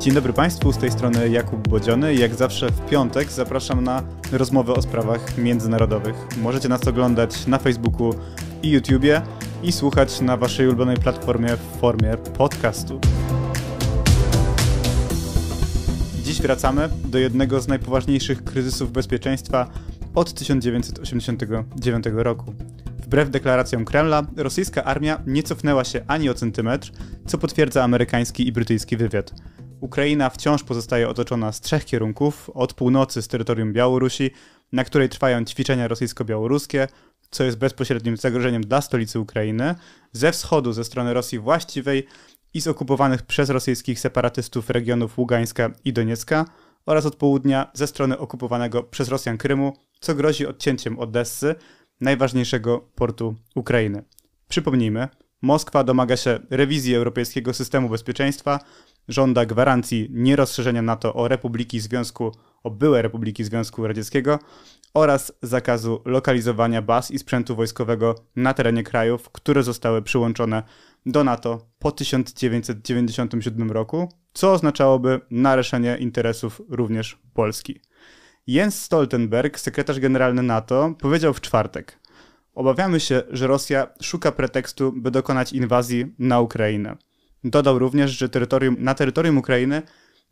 Dzień dobry Państwu, z tej strony Jakub Bodziony. Jak zawsze w piątek zapraszam na rozmowę o sprawach międzynarodowych. Możecie nas oglądać na Facebooku i YouTubie i słuchać na waszej ulubionej platformie w formie podcastu. Dziś wracamy do jednego z najpoważniejszych kryzysów bezpieczeństwa od 1989 roku. Wbrew deklaracjom Kremla, rosyjska armia nie cofnęła się ani o centymetr, co potwierdza amerykański i brytyjski wywiad. Ukraina wciąż pozostaje otoczona z trzech kierunków: od północy z terytorium Białorusi, na której trwają ćwiczenia rosyjsko-białoruskie, co jest bezpośrednim zagrożeniem dla stolicy Ukrainy, ze wschodu, ze strony Rosji właściwej i z okupowanych przez rosyjskich separatystów regionów Ługańska i Doniecka oraz od południa ze strony okupowanego przez Rosjan Krymu, co grozi odcięciem Odessy, najważniejszego portu Ukrainy. Przypomnijmy, Moskwa domaga się rewizji europejskiego systemu bezpieczeństwa, żąda gwarancji nierozszerzenia NATO o Republiki Związku, o byłe Republiki Związku Radzieckiego oraz zakazu lokalizowania baz i sprzętu wojskowego na terenie krajów, które zostały przyłączone do NATO po 1997 roku, co oznaczałoby naruszenie interesów również Polski. Jens Stoltenberg, sekretarz generalny NATO, powiedział w czwartek: Obawiamy się, że Rosja szuka pretekstu, by dokonać inwazji na Ukrainę. Dodał również, że terytorium, na terytorium Ukrainy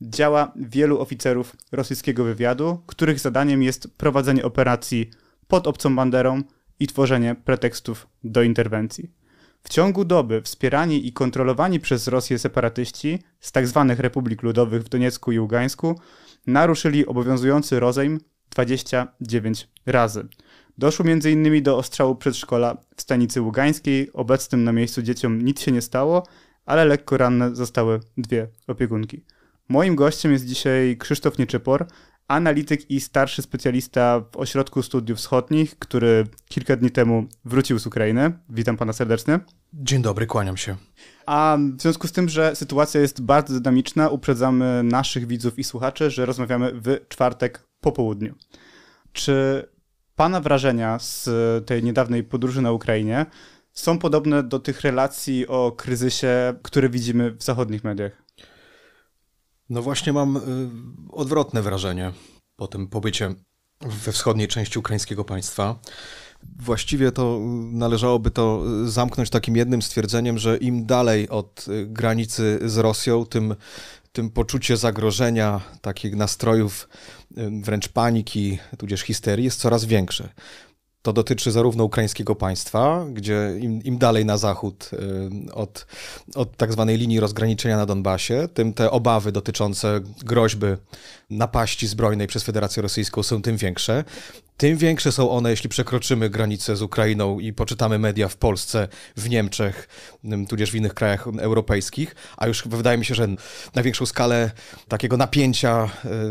działa wielu oficerów rosyjskiego wywiadu, których zadaniem jest prowadzenie operacji pod obcą banderą i tworzenie pretekstów do interwencji. W ciągu doby wspierani i kontrolowani przez Rosję separatyści z tzw. Tak republik ludowych w Doniecku i Ługańsku naruszyli obowiązujący rozejm 29 razy. Doszło m.in. do ostrzału przedszkola w stanicy ługańskiej, obecnym na miejscu dzieciom nic się nie stało, ale lekko ranne zostały dwie opiekunki. Moim gościem jest dzisiaj Krzysztof Nieczypor, analityk i starszy specjalista w Ośrodku Studiów Wschodnich, który kilka dni temu wrócił z Ukrainy. Witam pana serdecznie. Dzień dobry, kłaniam się. A w związku z tym, że sytuacja jest bardzo dynamiczna, uprzedzamy naszych widzów i słuchaczy, że rozmawiamy w czwartek po południu. Czy pana wrażenia z tej niedawnej podróży na Ukrainie są podobne do tych relacji o kryzysie, które widzimy w zachodnich mediach. No właśnie mam y, odwrotne wrażenie po tym pobycie we wschodniej części ukraińskiego państwa. Właściwie to y, należałoby to y, zamknąć takim jednym stwierdzeniem, że im dalej od granicy z Rosją, tym, tym poczucie zagrożenia, takich nastrojów wręcz paniki, tudzież histerii jest coraz większe. To dotyczy zarówno ukraińskiego państwa, gdzie im, im dalej na zachód y, od, od tak zwanej linii rozgraniczenia na Donbasie, tym te obawy dotyczące groźby napaści zbrojnej przez Federację Rosyjską są tym większe tym większe są one, jeśli przekroczymy granicę z Ukrainą i poczytamy media w Polsce, w Niemczech, mm, tudzież w innych krajach europejskich, a już wydaje mi się, że na skalę takiego napięcia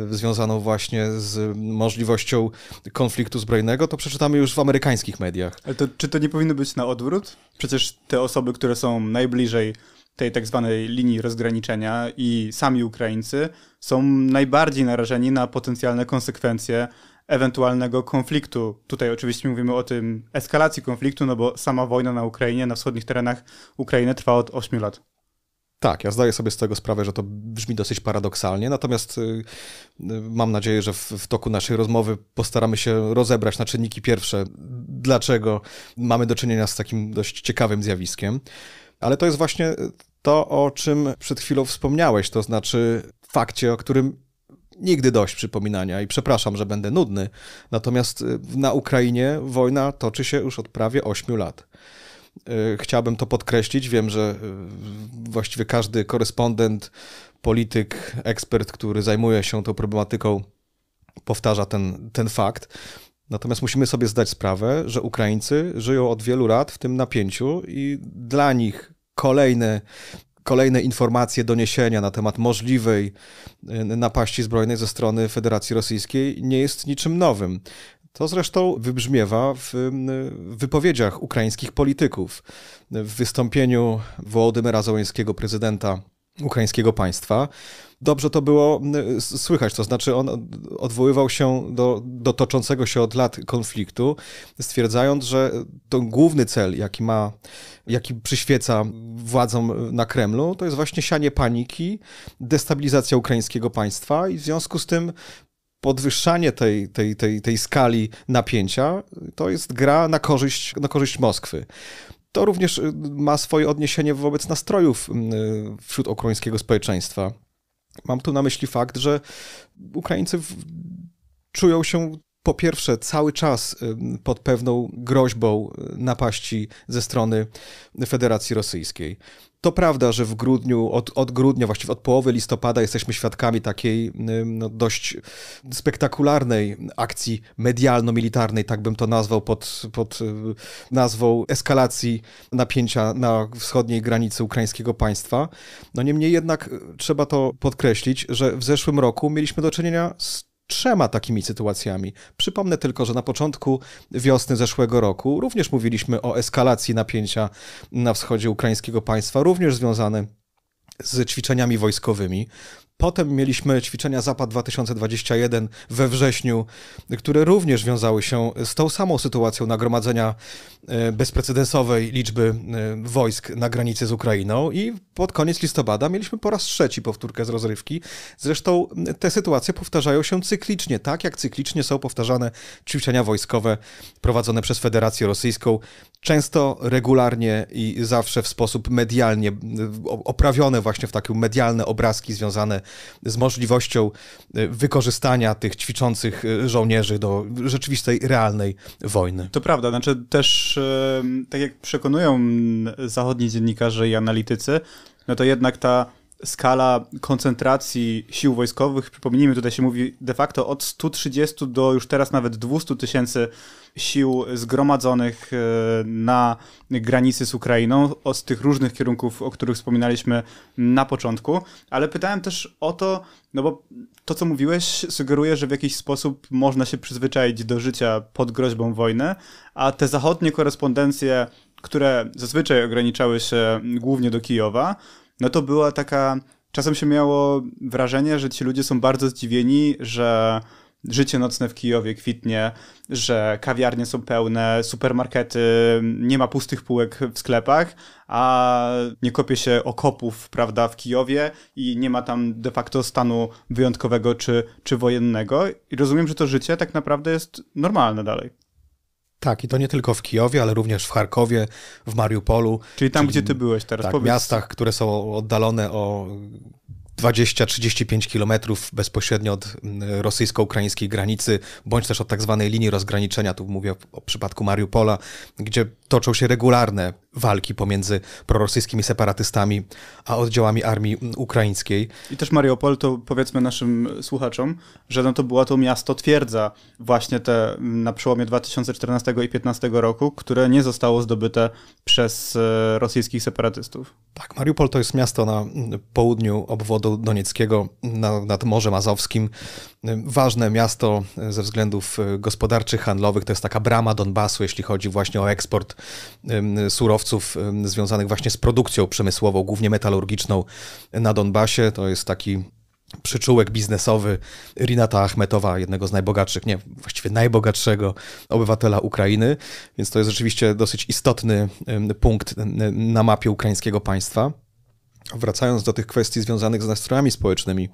y, związaną właśnie z możliwością konfliktu zbrojnego, to przeczytamy już w amerykańskich mediach. Ale to, czy to nie powinno być na odwrót? Przecież te osoby, które są najbliżej tej tak zwanej linii rozgraniczenia i sami Ukraińcy są najbardziej narażeni na potencjalne konsekwencje ewentualnego konfliktu. Tutaj oczywiście mówimy o tym eskalacji konfliktu, no bo sama wojna na Ukrainie, na wschodnich terenach Ukrainy trwa od 8 lat. Tak, ja zdaję sobie z tego sprawę, że to brzmi dosyć paradoksalnie, natomiast y, y, mam nadzieję, że w, w, toku naszej rozmowy postaramy się rozebrać na czynniki pierwsze, dlaczego mamy do czynienia z takim dość ciekawym zjawiskiem. Ale to jest właśnie to, o czym przed chwilą wspomniałeś, to znaczy fakcie, o którym nigdy dość przypominania i przepraszam, że będę nudny, natomiast y, na Ukrainie wojna toczy się już od prawie 8 lat. Y, chciałbym to podkreślić. Wiem, że y, właściwie każdy korespondent, polityk, ekspert, który zajmuje się tą problematyką, powtarza ten, ten fakt. Natomiast musimy sobie zdać sprawę, że Ukraińcy żyją od wielu lat w tym napięciu i dla nich kolejne kolejne informacje, doniesienia na temat możliwej e, napaści zbrojnej ze strony Federacji Rosyjskiej nie jest niczym nowym. To zresztą wybrzmiewa w wypowiedziach ukraińskich polityków. W wystąpieniu Wołodymyra Załońskiego, prezydenta ukraińskiego państwa, dobrze to było mm, słychać. To znaczy, on odwoływał się do, do toczącego się od lat konfliktu, stwierdzając, że to główny cel, jaki ma, jaki przyświeca władzom na Kremlu, to jest właśnie sianie paniki, destabilizacja ukraińskiego państwa i w związku z tym podwyższanie tej, tej, tej, tej skali napięcia to jest gra na korzyść, na korzyść Moskwy. To również y, ma swoje odniesienie wobec nastrojów y, wśród ukraińskiego społeczeństwa. Mam tu na myśli fakt, że Ukraińcy czują się po pierwsze cały czas pod pewną groźbą y, napaści ze strony Federacji Rosyjskiej. To prawda, że w grudniu, od, od grudnia, właściwie od połowy listopada jesteśmy świadkami takiej no, dość spektakularnej akcji medialno-militarnej, tak bym to nazwał, pod, pod y, nazwą eskalacji napięcia na wschodniej granicy ukraińskiego państwa. No niemniej jednak trzeba to podkreślić, że w zeszłym roku mieliśmy do czynienia z trzema takimi sytuacjami. Przypomnę tylko, że na początku wiosny zeszłego roku również mówiliśmy o eskalacji napięcia na wschodzie ukraińskiego państwa, również związane z ćwiczeniami wojskowymi. Potem mieliśmy ćwiczenia Zapad 2021 we wrześniu, które również wiązały się z tą samą sytuacją nagromadzenia e, bezprecedensowej liczby e, wojsk na granicy z Ukrainą i pod koniec listopada mieliśmy po raz trzeci powtórkę z rozrywki. Zresztą e, te sytuacje powtarzają się cyklicznie, tak jak cyklicznie są powtarzane ćwiczenia wojskowe prowadzone przez Federację Rosyjską często, regularnie i zawsze w sposób medialnie oprawione właśnie w takie medialne obrazki związane z możliwością y, wykorzystania tych ćwiczących y, żołnierzy do rzeczywistej, realnej wojny. To prawda, znaczy też y, tak jak przekonują zachodni dziennikarze i analitycy, no to jednak ta skala koncentracji sił wojskowych, przypomnijmy, tutaj się mówi de facto od 130 do już teraz nawet 200 tysięcy sił zgromadzonych e, na granicy z Ukrainą z tych różnych kierunków, o których wspominaliśmy na początku, ale pytałem też o to, no bo to, co mówiłeś, sugeruje, że w jakiś sposób można się przyzwyczaić do życia pod groźbą wojny, a te zachodnie korespondencje które zazwyczaj ograniczały się głównie do Kijowa, no to była taka. Czasem się miało wrażenie, że ci ludzie są bardzo zdziwieni, że życie nocne w Kijowie kwitnie, że kawiarnie są pełne, supermarkety, nie ma pustych półek w sklepach, a nie kopie się okopów, prawda, w Kijowie i nie ma tam de facto stanu wyjątkowego czy, czy wojennego. I rozumiem, że to życie tak naprawdę jest normalne dalej. Tak, i to nie tylko w Kijowie, ale również w Charkowie, w Mariupolu. Czyli tam, czyli, gdzie ty byłeś teraz. Tak, w miastach, które są oddalone o 20-35 kilometrów bezpośrednio od mm, rosyjsko-ukraińskiej granicy, bądź też od tak zwanej linii rozgraniczenia, tu mówię o, o przypadku Mariupola, gdzie toczą się regularne walki pomiędzy prorosyjskimi separatystami a oddziałami armii ukraińskiej. I też Mariupol, to powiedzmy naszym słuchaczom, że no to była to miasto twierdza właśnie te mm, na przełomie 2014 i 2015 roku, które nie zostało zdobyte przez e, rosyjskich separatystów. Tak, Mariupol to jest miasto na mm, południu obwodu donieckiego, na, nad Morzem Azowskim. Mm, ważne miasto e, ze względów e, gospodarczych, handlowych, to jest taka brama Donbasu, jeśli chodzi właśnie o eksport surowców związanych właśnie z produkcją przemysłową, głównie metalurgiczną na Donbasie. To jest taki przyczółek biznesowy Rinata Achmetowa, jednego z najbogatszych, nie, właściwie najbogatszego obywatela Ukrainy, więc to jest rzeczywiście dosyć istotny punkt na mapie ukraińskiego państwa. Wracając do tych kwestii związanych z nastrojami społecznymi,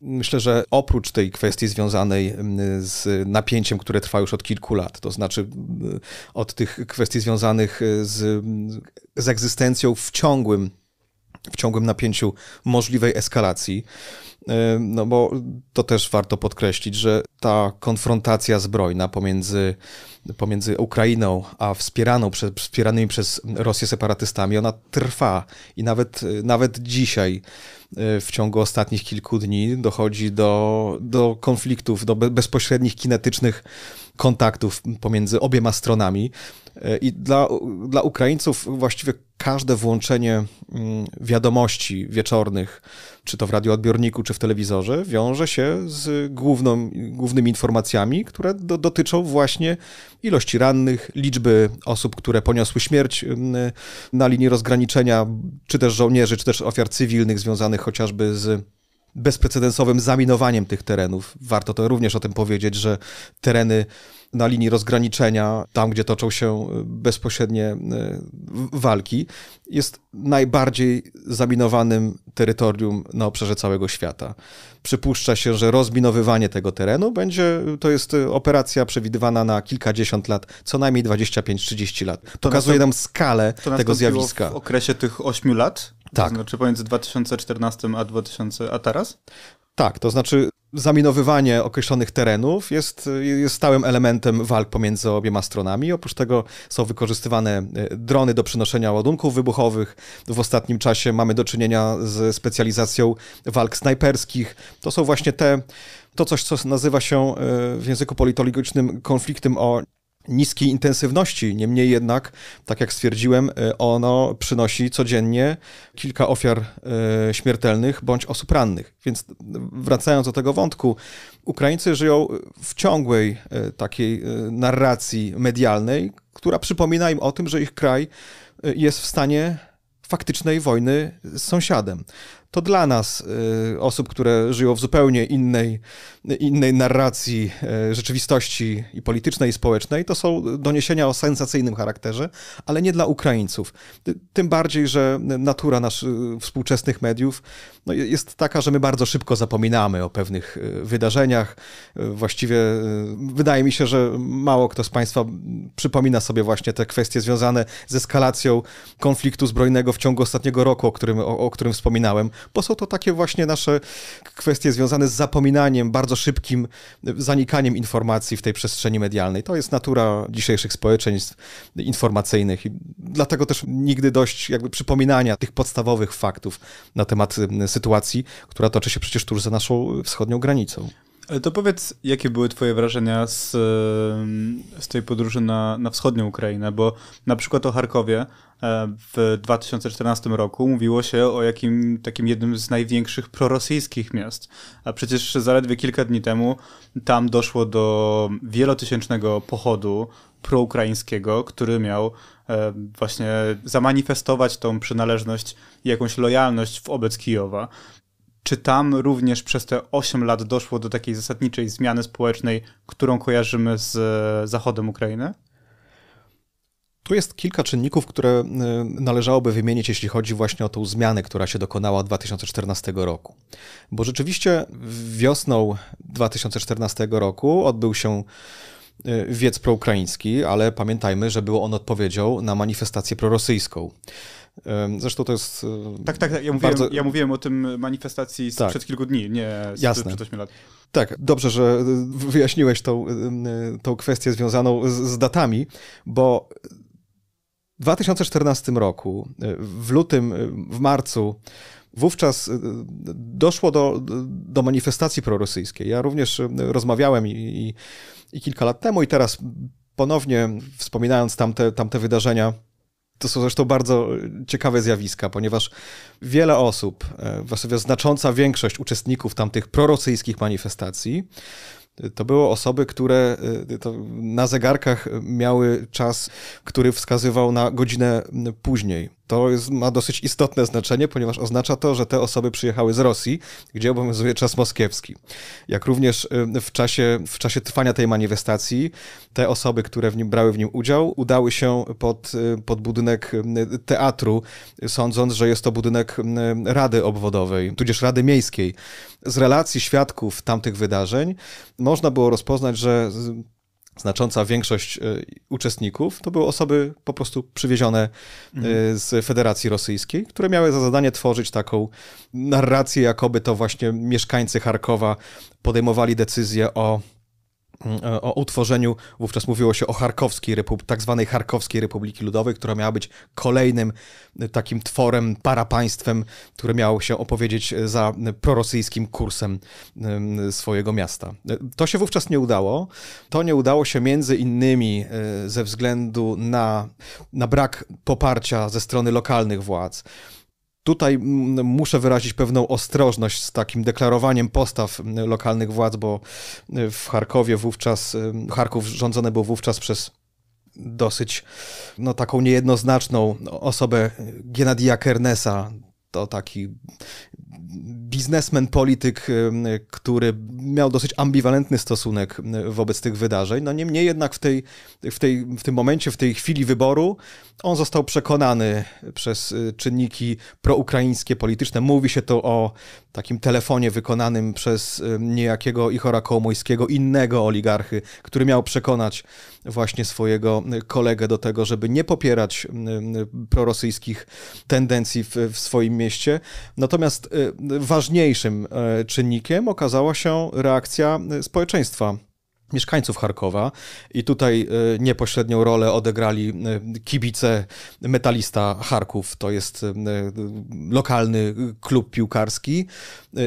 Myślę, że oprócz tej kwestii związanej mm, z napięciem, które trwa już od kilku lat, to znaczy mm, od tych kwestii związanych z, z egzystencją w ciągłym w ciągłym napięciu możliwej eskalacji. E, no bo to też warto podkreślić, że ta konfrontacja zbrojna pomiędzy, pomiędzy Ukrainą a wspieraną przez, wspieranymi przez Rosję separatystami, ona trwa i nawet, nawet dzisiaj e, w ciągu ostatnich kilku dni dochodzi do, do konfliktów, do bezpośrednich kinetycznych kontaktów pomiędzy obiema stronami. E, I dla, dla Ukraińców właściwie każde włączenie mm, wiadomości wieczornych, czy to w radioodbiorniku, czy w telewizorze, wiąże się z główną, głównymi informacjami, które do, dotyczą właśnie ilości rannych, liczby osób, które poniosły śmierć mm, na linii rozgraniczenia, czy też żołnierzy, czy też ofiar cywilnych związanych chociażby z bezprecedensowym zaminowaniem tych terenów. Warto to również o tym powiedzieć, że tereny na linii rozgraniczenia, tam gdzie toczą się e, bezpośrednie e, walki, jest najbardziej zaminowanym terytorium na obszarze całego świata. Przypuszcza się, że rozminowywanie tego terenu będzie, to jest e, operacja przewidywana na kilkadziesiąt lat, co najmniej 25-30 lat. Pokazuje nam skalę tego zjawiska. w okresie tych 8 lat? Tak. To znaczy pomiędzy 2014 a 2000, a teraz? Tak, to znaczy zaminowywanie określonych terenów jest, jest, stałym elementem walk pomiędzy obiema stronami. Oprócz tego są wykorzystywane e, drony do przenoszenia ładunków wybuchowych. W ostatnim czasie mamy do czynienia z specjalizacją walk snajperskich. To są właśnie te, to coś, co nazywa się e, w języku politologicznym konfliktem o niskiej intensywności. Niemniej jednak, tak jak stwierdziłem, e, ono przynosi codziennie kilka ofiar e, śmiertelnych bądź osób rannych. Więc wracając do tego wątku, Ukraińcy żyją w ciągłej e, takiej narracji medialnej, która przypomina im o tym, że ich kraj jest w stanie faktycznej wojny z sąsiadem to dla nas, y, osób, które żyją w zupełnie innej, innej narracji y, rzeczywistości i politycznej, i społecznej, to są doniesienia o sensacyjnym charakterze, ale nie dla Ukraińców. Tym bardziej, że natura naszych współczesnych mediów no, jest taka, że my bardzo szybko zapominamy o pewnych y, wydarzeniach. Właściwie wydaje mi się, że mało kto z Państwa przypomina sobie właśnie te kwestie związane z eskalacją konfliktu zbrojnego w ciągu ostatniego roku, o którym, o, o którym wspominałem bo są to takie właśnie nasze kwestie związane z zapominaniem, bardzo szybkim zanikaniem informacji w tej przestrzeni medialnej. To jest natura dzisiejszych społeczeństw informacyjnych i dlatego też nigdy dość jakby przypominania tych podstawowych faktów na temat sytuacji, która toczy się przecież tuż za naszą wschodnią granicą. Ale to powiedz, jakie były twoje wrażenia z, z tej podróży na, na wschodnią Ukrainę, bo na przykład o Charkowie e, w 2014 roku mówiło się o jakim takim jednym z największych prorosyjskich miast, a przecież zaledwie kilka dni temu tam doszło do wielotysięcznego pochodu proukraińskiego, który miał e, właśnie zamanifestować tą przynależność i jakąś lojalność wobec Kijowa. Czy tam również przez te 8 lat doszło do takiej zasadniczej zmiany społecznej, którą kojarzymy z e, zachodem Ukrainy? Tu jest kilka czynników, które e, należałoby wymienić, jeśli chodzi właśnie o tą zmianę, która się dokonała 2014 roku. Bo rzeczywiście wiosną 2014 roku odbył się e, wiec proukraiński, ale pamiętajmy, że było on odpowiedzią na manifestację prorosyjską. Zresztą to jest. E, tak, tak, tak. Ja mówiłem, bardzo... ja mówiłem o tym manifestacji tak. sprzed kilku dni, nie sprzed przed 8 lat. Tak, dobrze, że e, wyjaśniłeś tą, e, tą kwestię związaną z, z datami, bo w 2014 roku, w lutym, w marcu, Wówczas doszło do, do manifestacji prorosyjskiej. Ja również rozmawiałem i, i, i kilka lat temu, i teraz ponownie wspominając tamte, tamte wydarzenia, to są zresztą bardzo ciekawe zjawiska, ponieważ wiele osób, e, właściwie znacząca większość uczestników tamtych prorosyjskich manifestacji, to były osoby, które e, na zegarkach miały czas, który wskazywał na godzinę później. To jest, ma dosyć istotne znaczenie, ponieważ oznacza to, że te osoby przyjechały z Rosji, gdzie obowiązuje czas moskiewski. Jak również y, w czasie, w czasie trwania tej manifestacji te osoby, które w nim brały w nim udział, udały się pod, y, pod budynek y, teatru, sądząc, że jest to budynek Rady Obwodowej, tudzież Rady Miejskiej. Z relacji świadków tamtych wydarzeń można było rozpoznać, że znacząca większość e, uczestników to były osoby po prostu przywiezione e, mhm. z Federacji Rosyjskiej, które miały za zadanie tworzyć taką narrację, jakoby to właśnie mieszkańcy Charkowa podejmowali decyzję o Mm, e, o utworzeniu, wówczas mówiło się o Charkowskiej, tak zwanej Charkowskiej Republiki Ludowej, która miała być kolejnym e, takim tworem, parapaństwem, które miało się opowiedzieć e, za prorosyjskim kursem swojego miasta. To się wówczas nie udało. To nie udało się między innymi ze względu na, na brak poparcia ze strony lokalnych władz Tutaj mm, muszę wyrazić pewną ostrożność z takim deklarowaniem postaw mm, lokalnych władz, bo y, w Charkowie wówczas, y, Charków rządzone był wówczas przez dosyć no, taką niejednoznaczną osobę Genadija Kernesa, to taki biznesmen, polityk, y, y, który miał dosyć ambiwalentny stosunek y, wobec tych wydarzeń. No niemniej jednak w, tej, w, tej, w tym momencie, w tej chwili wyboru, on został przekonany przez czynniki proukraińskie, polityczne. Mówi się to o takim telefonie wykonanym przez niejakiego Ichora Kołomojskiego, innego oligarchy, który miał przekonać właśnie swojego kolegę do tego, żeby nie popierać prorosyjskich tendencji w, w swoim mieście. Natomiast w ważniejszym e, czynnikiem okazała się reakcja e, społeczeństwa mieszkańców Charkowa i tutaj e, niepośrednią rolę odegrali e, kibice Metalista Charków. To jest e, lokalny klub piłkarski.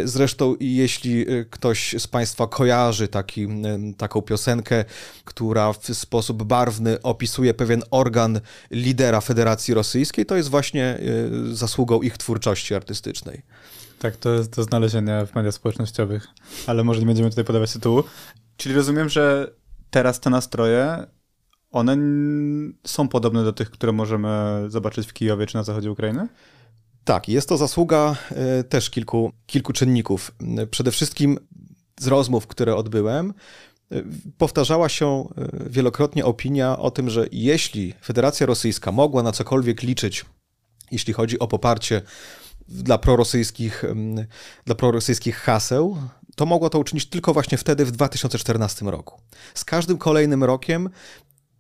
Zresztą jeśli ktoś z Państwa kojarzy taki, taką piosenkę, która w sposób barwny opisuje pewien organ lidera Federacji Rosyjskiej, to jest właśnie zasługą ich twórczości artystycznej. Tak, to jest do znalezienia w mediach społecznościowych, ale może nie będziemy tutaj podawać tytułu. Czyli rozumiem, że teraz te nastroje, one są podobne do tych, które możemy zobaczyć w Kijowie czy na zachodzie Ukrainy? Tak, jest to zasługa e, też kilku, kilku czynników. E, przede wszystkim z rozmów, które odbyłem, e, powtarzała się wielokrotnie opinia o tym, że jeśli Federacja Rosyjska mogła na cokolwiek liczyć, jeśli chodzi o poparcie dla prorosyjskich, dla prorosyjskich haseł, to mogła to uczynić tylko właśnie wtedy, w 2014 roku. Z każdym kolejnym rokiem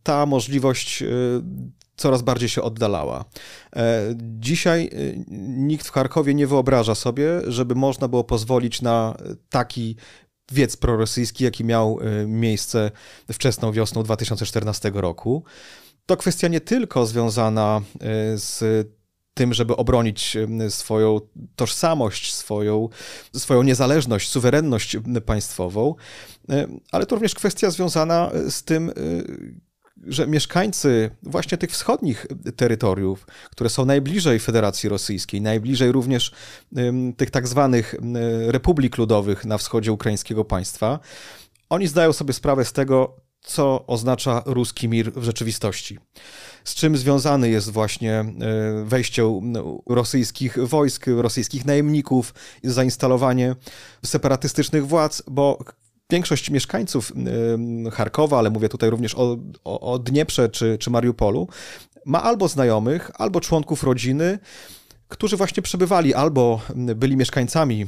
ta możliwość y, coraz bardziej się oddalała. E, dzisiaj y, nikt w Charkowie nie wyobraża sobie, żeby można było pozwolić na taki wiec prorosyjski, jaki miał y, miejsce wczesną wiosną 2014 roku. To kwestia nie tylko związana z tym, żeby obronić swoją tożsamość, swoją, swoją niezależność, suwerenność państwową, ale to również kwestia związana e, z tym, e, że mieszkańcy właśnie tych wschodnich terytoriów, które są najbliżej Federacji Rosyjskiej, najbliżej również tych tak zwanych republik ludowych na wschodzie ukraińskiego państwa, oni zdają sobie sprawę z tego, co oznacza ruski mir w rzeczywistości. Z czym związany jest właśnie e, wejście rosyjskich wojsk, rosyjskich najemników, zainstalowanie separatystycznych władz, bo większość mieszkańców Charkowa, ale mówię tutaj również o, o, o Dnieprze czy, czy Mariupolu, ma albo znajomych, albo członków rodziny, którzy właśnie przebywali albo byli mieszkańcami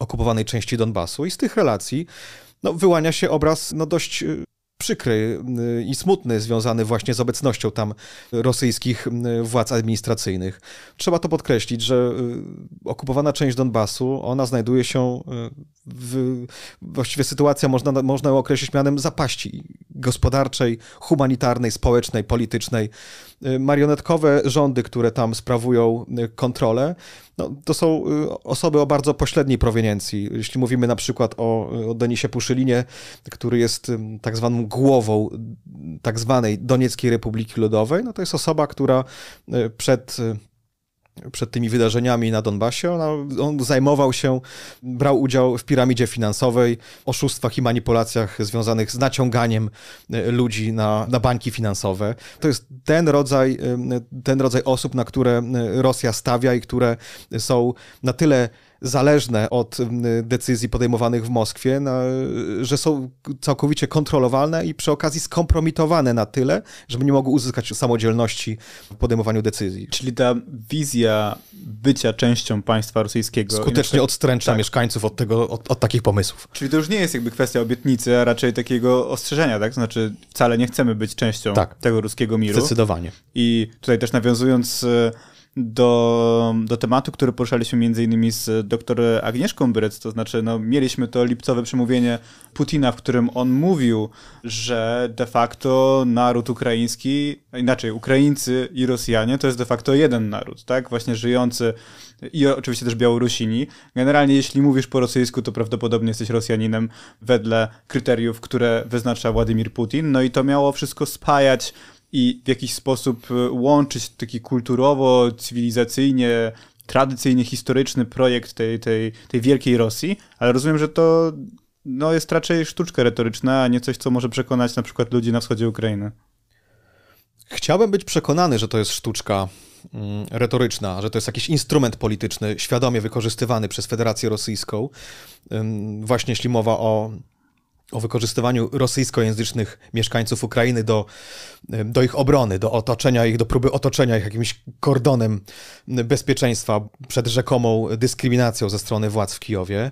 okupowanej części Donbasu i z tych relacji no, wyłania się obraz no, dość przykry y, i smutny związany właśnie z obecnością tam rosyjskich y, władz administracyjnych. Trzeba to podkreślić, że y, okupowana część Donbasu, ona znajduje się w, właściwie sytuacja można, można ją określić mianem zapaści gospodarczej, humanitarnej, społecznej, politycznej. Y, marionetkowe rządy, które tam sprawują y, kontrolę, no, to są y, osoby o bardzo pośredniej proweniencji. Jeśli mówimy na przykład o, o Denisie Puszylinie, który jest tak zwaną głową tak zwanej Donieckiej Republiki Ludowej, no to jest osoba, która przed przed tymi wydarzeniami na Donbasie. Ona, on zajmował się, brał udział w piramidzie finansowej, oszustwach i manipulacjach związanych z naciąganiem e, ludzi na, na bańki finansowe. To jest ten rodzaj, e, ten rodzaj osób, na które e, Rosja stawia i które są na tyle zależne od decyzji podejmowanych w Moskwie, no, że są całkowicie kontrolowalne i przy okazji skompromitowane na tyle, żeby nie mogły uzyskać samodzielności w podejmowaniu decyzji. Czyli ta wizja bycia częścią państwa rosyjskiego. Skutecznie przykład... odstręcza tak. mieszkańców od, tego, od, od, takich pomysłów. Czyli to już nie jest jakby kwestia obietnicy, a raczej takiego ostrzeżenia, tak? To znaczy wcale nie chcemy być częścią tak. tego ruskiego miru. Zdecydowanie. I tutaj też nawiązując e, do, do tematu, który poruszaliśmy między innymi z dr Agnieszką Bryc, to znaczy no, mieliśmy to lipcowe przemówienie Putina, w którym on mówił, że de facto naród ukraiński, inaczej Ukraińcy i Rosjanie to jest de facto jeden naród, tak, właśnie żyjący i oczywiście też Białorusini. Generalnie jeśli mówisz po rosyjsku, to prawdopodobnie jesteś Rosjaninem wedle kryteriów, które wyznacza Władimir Putin, no i to miało wszystko spajać i w jakiś sposób e, łączyć taki kulturowo, cywilizacyjnie, tradycyjnie historyczny projekt tej, tej, tej wielkiej Rosji, ale rozumiem, że to no, jest raczej sztuczka retoryczna, a nie coś, co może przekonać na przykład ludzi na wschodzie Ukrainy. Chciałbym być przekonany, że to jest sztuczka mm, retoryczna, że to jest jakiś instrument polityczny świadomie wykorzystywany przez Federację Rosyjską, właśnie jeśli mowa o o wykorzystywaniu rosyjskojęzycznych mieszkańców Ukrainy do, do ich obrony, do otoczenia ich, do próby otoczenia ich jakimś kordonem bezpieczeństwa przed rzekomą dyskryminacją ze strony władz w Kijowie.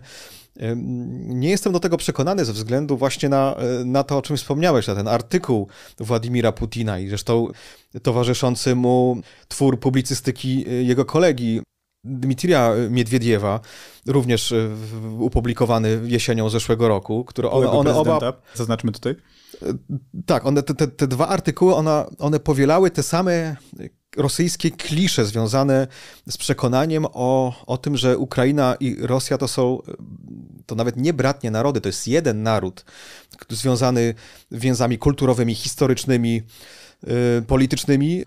Nie jestem do tego przekonany ze względu właśnie na, e, na to, o czym wspomniałeś, na ten artykuł Władimira Putina i zresztą towarzyszący mu twór publicystyki e, jego kolegi Dmitrija y, Miedwiediewa, również y, upublikowany jesienią zeszłego roku, który one, one oba... Zaznaczmy tutaj. Y, tak, one, te, te, te dwa artykuły, ona, one powielały te same rosyjskie klisze związane z przekonaniem o, o tym, że Ukraina i Rosja to są to nawet nie bratnie narody, to jest jeden naród związany więzami kulturowymi, historycznymi, politycznymi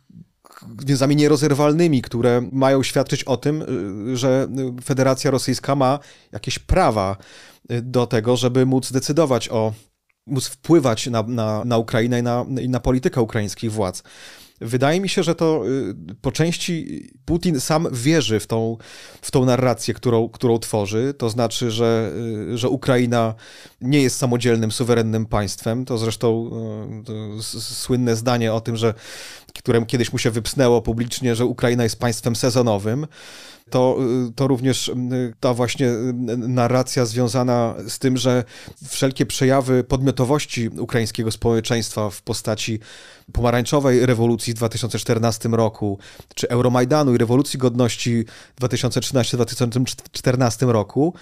więzami nierozerwalnymi, które mają świadczyć o tym, y, że Federacja Rosyjska ma jakieś prawa y, do tego, żeby móc decydować o móc wpływać na, na, na Ukrainę i na, i na politykę ukraińskich władz. Wydaje mi się, że to y, po części Putin sam wierzy w tą, w tą narrację, którą, którą tworzy. To znaczy, że, y, że Ukraina nie jest samodzielnym, suwerennym państwem. To zresztą y, to słynne zdanie o tym, że którym kiedyś mu się wypsnęło publicznie, że Ukraina jest państwem sezonowym to, to również y, ta właśnie y, narracja związana z tym, że wszelkie przejawy podmiotowości ukraińskiego społeczeństwa w postaci pomarańczowej rewolucji w 2014 roku, czy Euromajdanu i rewolucji godności w 2013-2014 roku,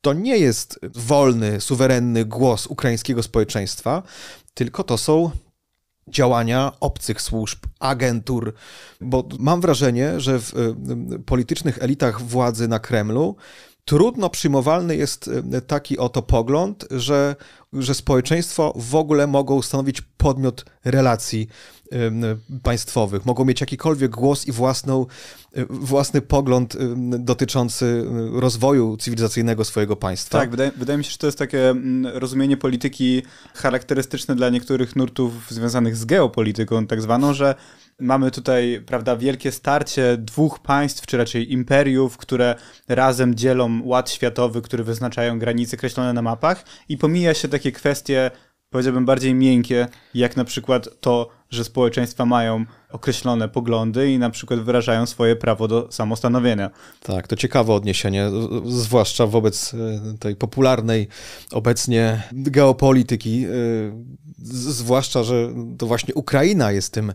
to nie jest wolny, suwerenny głos ukraińskiego społeczeństwa, tylko to są działania obcych służb, agentur, bo mam wrażenie, że w y, politycznych elitach władzy na Kremlu trudno przyjmowalny jest y, taki oto pogląd, że, że społeczeństwo w ogóle mogą stanowić podmiot relacji państwowych, mogą mieć jakikolwiek głos i własną, własny pogląd dotyczący rozwoju cywilizacyjnego swojego państwa. Tak, wydaje, wydaje mi się, że to jest takie rozumienie polityki charakterystyczne dla niektórych nurtów związanych z geopolityką, tak zwaną, że mamy tutaj, prawda, wielkie starcie dwóch państw, czy raczej imperiów, które razem dzielą ład światowy, który wyznaczają granice kreślone na mapach i pomija się takie kwestie powiedziałbym bardziej miękkie, jak na przykład to, że społeczeństwa mają określone poglądy i na przykład wyrażają swoje prawo do samostanowienia. Tak, to ciekawe odniesienie, zwłaszcza wobec e, tej popularnej obecnie geopolityki, e, Zwłaszcza, że to właśnie Ukraina jest tym, e,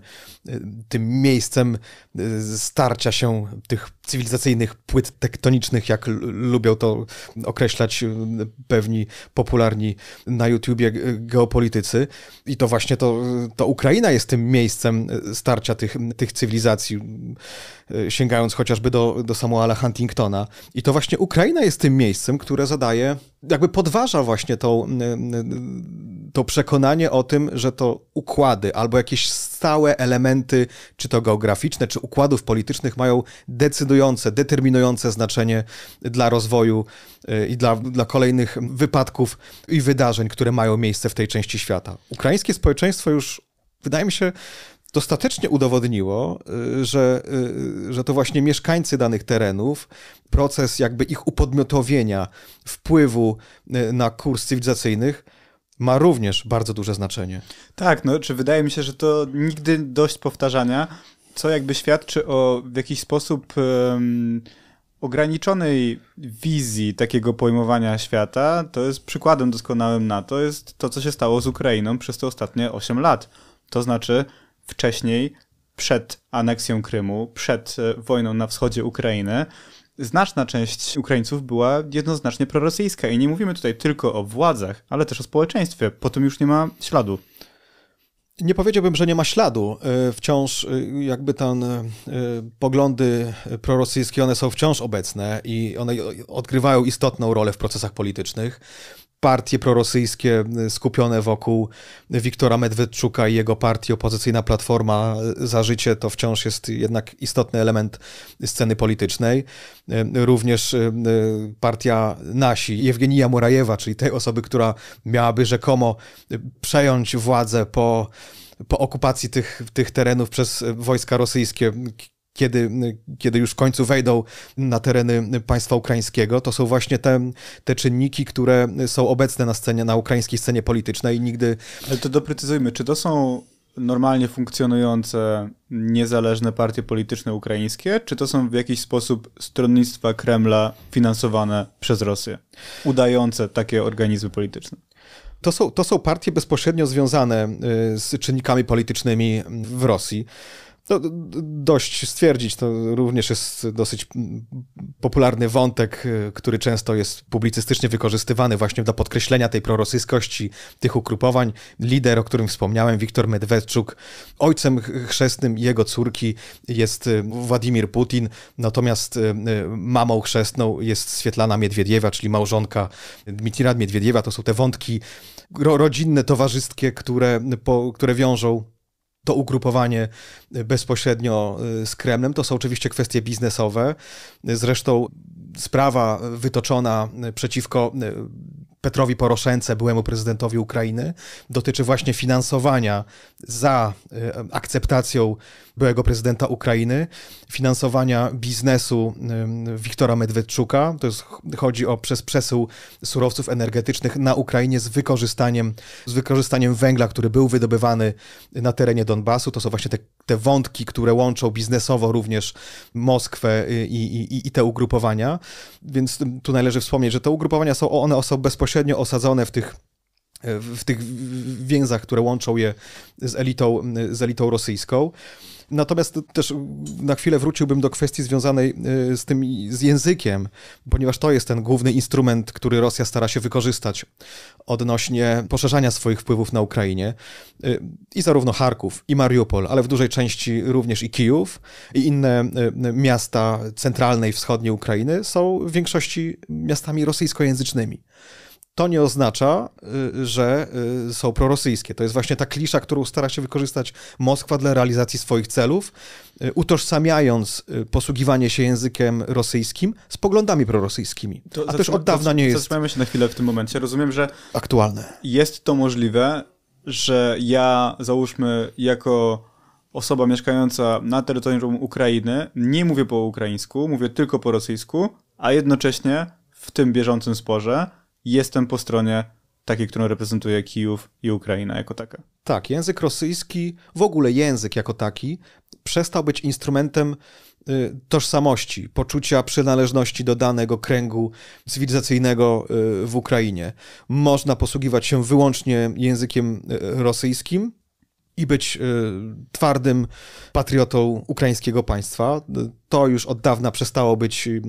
tym miejscem e, starcia się tych cywilizacyjnych płyt tektonicznych, jak lubią to określać e, pewni popularni na YouTubie geopolitycy. I to właśnie to, to Ukraina jest tym miejscem starcia tych, tych cywilizacji, sięgając chociażby do, do Samuela Huntingtona. I to właśnie Ukraina jest tym miejscem, które zadaje jakby podważa właśnie tą, to przekonanie o tym, że to układy albo jakieś stałe elementy, czy to geograficzne, czy układów politycznych, mają decydujące, determinujące znaczenie dla rozwoju y, i dla, dla kolejnych wypadków i wydarzeń, które mają miejsce w tej części świata. Ukraińskie społeczeństwo już, wydaje mi się, dostatecznie udowodniło, y, że, y, że to właśnie mieszkańcy danych terenów, proces jakby ich upodmiotowienia, wpływu y, na kurs cywilizacyjnych, ma również bardzo duże znaczenie. Tak, no czy wydaje mi się, że to nigdy dość powtarzania, co jakby świadczy o w jakiś sposób um, ograniczonej wizji takiego pojmowania świata. To jest przykładem doskonałym na to, jest to, co się stało z Ukrainą przez te ostatnie 8 lat. To znaczy, wcześniej, przed aneksją Krymu, przed e, wojną na wschodzie Ukrainy, znaczna część Ukraińców była jednoznacznie prorosyjska. I nie mówimy tutaj tylko o władzach, ale też o społeczeństwie. Po tym już nie ma śladu. Nie powiedziałbym, że nie ma śladu. E, wciąż e, jakby tam poglądy prorosyjskie, one są wciąż obecne i one odgrywają istotną rolę w procesach politycznych partie prorosyjskie skupione wokół Wiktora Medwedczuka i jego partii opozycyjna Platforma e, za Życie to wciąż jest jednak istotny element sceny politycznej. E, również e, partia Nasi, Jewgenija Murajewa, czyli tej osoby, która miałaby rzekomo przejąć władzę po po okupacji tych, tych terenów przez wojska rosyjskie kiedy, kiedy już w końcu wejdą na tereny państwa ukraińskiego, to są właśnie te, te czynniki, które są obecne na scenie, na ukraińskiej scenie politycznej i nigdy... Ale to doprecyzujmy, czy to są normalnie funkcjonujące niezależne partie polityczne ukraińskie, czy to są w jakiś sposób stronnictwa Kremla finansowane przez Rosję, udające takie organizmy polityczne? To są, to są partie bezpośrednio związane y, z czynnikami politycznymi w Rosji. No, dość stwierdzić, to również jest dosyć popularny wątek, y, który często jest publicystycznie wykorzystywany właśnie do podkreślenia tej prorosyjskości tych ugrupowań. Lider, o którym wspomniałem, Wiktor Medwedczuk, ojcem chrzestnym jego córki jest y, Władimir Putin, natomiast y, mamą chrzestną jest Swietlana Miedwiediewa, czyli małżonka Dmitrija Miedwiediewa. To są te wątki rodzinne, towarzyskie, które, po, które wiążą to ugrupowanie y, bezpośrednio y, z Kremlem. To są oczywiście kwestie biznesowe. Zresztą sprawa y, wytoczona przeciwko Petrowi Poroszence, byłemu prezydentowi Ukrainy, dotyczy właśnie finansowania za e, akceptacją byłego prezydenta Ukrainy, finansowania biznesu Wiktora Medwedczuka, to jest, chodzi o przez przesył surowców energetycznych na Ukrainie z wykorzystaniem, z wykorzystaniem węgla, który był wydobywany na terenie Donbasu. To są właśnie te, te wątki, które łączą biznesowo również Moskwę e, i, i, i te ugrupowania. Więc tu należy wspomnieć, że te ugrupowania są, one są bezpośrednio bezpośrednio osadzone w tych w tych więzach, które łączą je z elitą, z elitą rosyjską. Natomiast też na chwilę wróciłbym do kwestii związanej e, z tym z językiem, ponieważ to jest ten główny instrument, który Rosja stara się wykorzystać odnośnie poszerzania swoich wpływów na Ukrainie. E, I zarówno Charków, i Mariupol, ale w dużej części również i Kijów i inne e, miasta centralnej, wschodniej Ukrainy są w większości miastami rosyjskojęzycznymi to nie oznacza, y, że y, są prorosyjskie. To jest właśnie ta klisza, którą stara się wykorzystać Moskwa dla realizacji swoich celów, y, utożsamiając posługiwanie się językiem rosyjskim z poglądami prorosyjskimi. To A też od dawna nie jest. Zatrzymajmy się na chwilę w tym momencie. Rozumiem, że. Aktualne. Jest to możliwe, że ja, załóżmy, jako osoba mieszkająca na terytorium Ukrainy, nie mówię po ukraińsku, mówię tylko po rosyjsku, a jednocześnie w tym bieżącym sporze jestem po stronie takiej, którą reprezentuje Kijów i Ukraina jako taka. Tak, język rosyjski, w ogóle język jako taki, przestał być instrumentem y, tożsamości, poczucia przynależności do danego kręgu cywilizacyjnego y, w Ukrainie. Można posługiwać się wyłącznie językiem y, rosyjskim i być twardym patriotą ukraińskiego państwa to już od dawna przestało być y,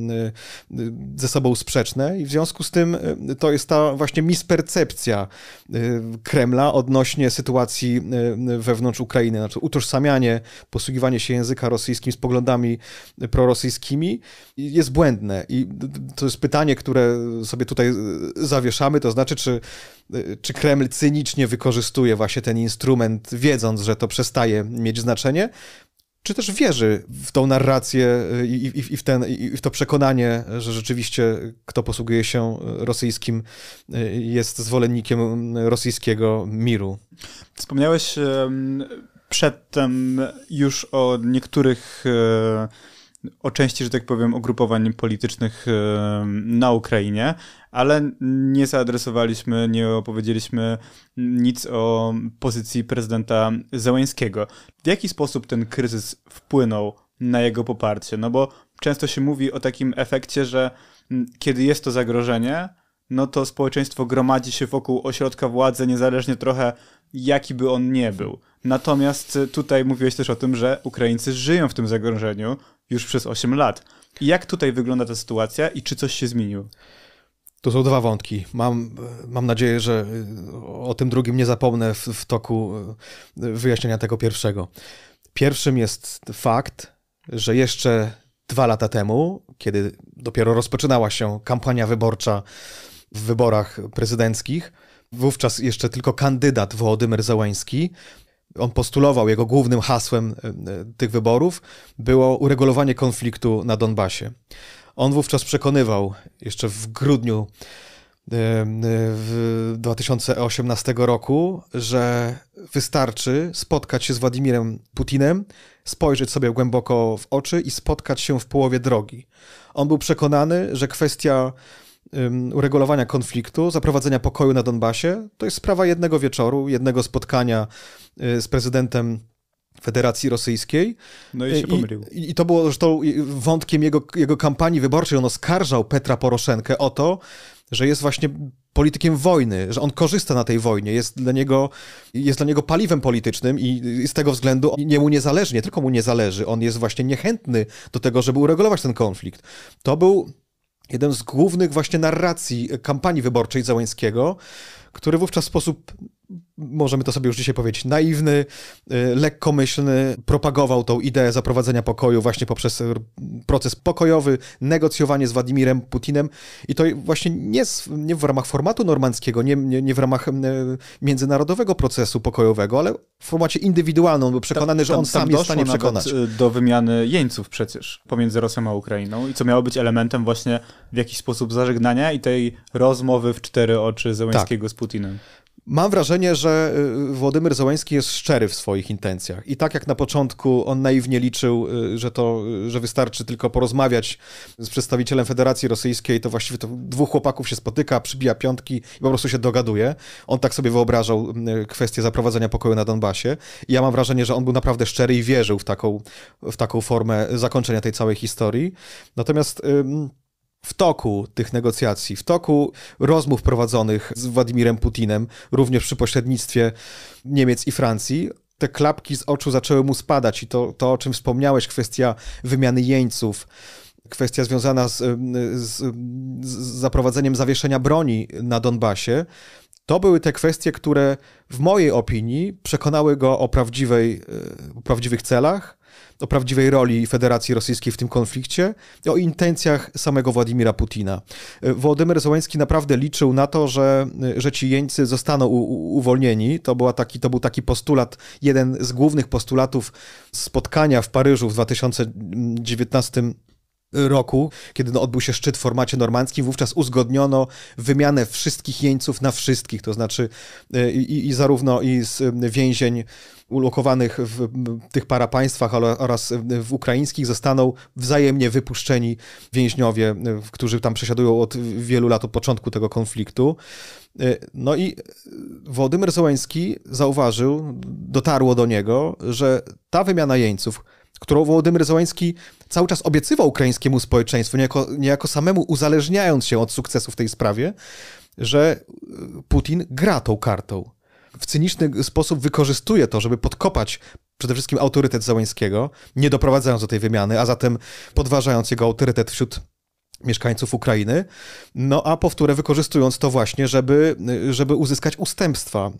y, ze sobą sprzeczne i w związku z tym y, to jest ta właśnie mispercepcja Kremla odnośnie sytuacji wewnątrz Ukrainy, znaczy utożsamianie, posługiwanie się języka rosyjskim z poglądami prorosyjskimi jest błędne i to jest pytanie, które sobie tutaj zawieszamy, to znaczy czy, czy Kreml cynicznie wykorzystuje właśnie ten instrument, wiedząc, że to przestaje mieć znaczenie, czy też wierzy w tą narrację y, i, i, i w ten, i w to przekonanie, że rzeczywiście kto posługuje się rosyjskim y, jest zwolennikiem rosyjskiego miru. Wspomniałeś przedtem już o niektórych e, o części, że tak powiem, ugrupowań politycznych e, na Ukrainie, ale nie zaadresowaliśmy, nie opowiedzieliśmy nic o pozycji prezydenta Zełańskiego. W jaki sposób ten kryzys wpłynął na jego poparcie? No bo często się mówi o takim efekcie, że mm, kiedy jest to zagrożenie, no to społeczeństwo gromadzi się wokół ośrodka władzy, niezależnie trochę jaki by on nie był. Natomiast y, tutaj mówiłeś też o tym, że Ukraińcy żyją w tym zagrożeniu już przez 8 lat. Jak tutaj wygląda ta sytuacja i czy coś się zmieniło? To są dwa wątki. Mam, mam nadzieję, że y, o tym drugim nie zapomnę w, w toku y, wyjaśnienia tego pierwszego. Pierwszym jest fakt, że jeszcze dwa lata temu, kiedy dopiero rozpoczynała się kampania wyborcza w wyborach prezydenckich. Wówczas jeszcze tylko kandydat Wołodymyr Załański. On postulował, jego głównym hasłem e, e, tych wyborów było uregulowanie konfliktu na Donbasie. On wówczas przekonywał jeszcze w grudniu 2018 e, roku, że wystarczy spotkać się z Władimirem Putinem, spojrzeć sobie głęboko w oczy i spotkać się w połowie drogi. On był przekonany, że kwestia uregulowania konfliktu, zaprowadzenia pokoju na Donbasie. To jest sprawa jednego wieczoru, jednego spotkania y, z prezydentem Federacji Rosyjskiej. No i się y, pomylił. I, to było zresztą wątkiem jego, jego kampanii wyborczej. On oskarżał Petra Poroszenkę o to, że jest właśnie politykiem wojny, że on korzysta na tej wojnie, jest dla niego, jest dla niego paliwem politycznym i z tego względu mu nie zależy, nie tylko mu nie zależy, on jest właśnie niechętny do tego, żeby uregulować ten konflikt. To był jeden z głównych właśnie narracji kampanii wyborczej załęckiego, który wówczas w sposób możemy to sobie już dzisiaj powiedzieć, naiwny, y, lekkomyślny, propagował tą ideę zaprowadzenia pokoju właśnie poprzez y, proces pokojowy, negocjowanie z Władimirem Putinem i to właśnie nie, z, nie w ramach formatu normandzkiego, nie, nie, nie, w ramach y, międzynarodowego procesu pokojowego, ale w formacie indywidualnym, bo przekonany, tam, że on tam, sam jest w stanie przekonać. do wymiany jeńców przecież pomiędzy Rosją a Ukrainą i co miało być elementem właśnie w jakiś sposób zażegnania i tej rozmowy w cztery oczy Zełęckiego tak. z Putinem. Mam wrażenie, że y, Władimir Załański jest szczery w swoich intencjach. I tak jak na początku on naiwnie liczył, y, że to, y, że wystarczy tylko porozmawiać z przedstawicielem Federacji Rosyjskiej, to właściwie to dwóch chłopaków się spotyka, przybija piątki i po prostu się dogaduje. On tak sobie wyobrażał kwestię zaprowadzenia pokoju na Donbasie. I ja mam wrażenie, że on był naprawdę szczery i wierzył w taką, w taką formę zakończenia tej całej historii. Natomiast w toku tych negocjacji, w toku rozmów prowadzonych z Władimirem Putinem, również przy pośrednictwie Niemiec i Francji, te klapki z oczu zaczęły mu spadać i to, to o czym wspomniałeś, kwestia wymiany jeńców, kwestia związana z, z, z zaprowadzeniem zawieszenia broni na Donbasie, to były te kwestie, które w mojej opinii przekonały go o, prawdziwej, e, o prawdziwych celach, o prawdziwej roli Federacji Rosyjskiej w tym konflikcie, o intencjach samego Władimira Putina. E, Władimir Zełański naprawdę liczył na to, że, e, że ci jeńcy zostaną u, u, uwolnieni. To, była taki, to był taki postulat, jeden z głównych postulatów spotkania w Paryżu w 2019 roku roku, kiedy no, odbył się szczyt w formacie normandzkim, wówczas uzgodniono wymianę wszystkich jeńców na wszystkich, to znaczy e, i, i zarówno i z e, więzień ulokowanych w tych parapaństwach oraz e, w ukraińskich zostaną wzajemnie wypuszczeni więźniowie, którzy tam przesiadują od wielu lat, od początku tego konfliktu. No i Władimir Zołański zauważył, dotarło do niego, że ta wymiana jeńców, którą Wołodymyr Zełański cały czas obiecywał ukraińskiemu społeczeństwu, niejako, niejako samemu uzależniając się od sukcesu w tej sprawie, że e, Putin gra tą kartą. W cyniczny sposób wykorzystuje to, żeby podkopać przede wszystkim autorytet Załańskiego, nie doprowadzając do tej wymiany, a zatem podważając jego autorytet wśród mieszkańców Ukrainy, no a powtórę wykorzystując to właśnie, żeby, żeby uzyskać ustępstwa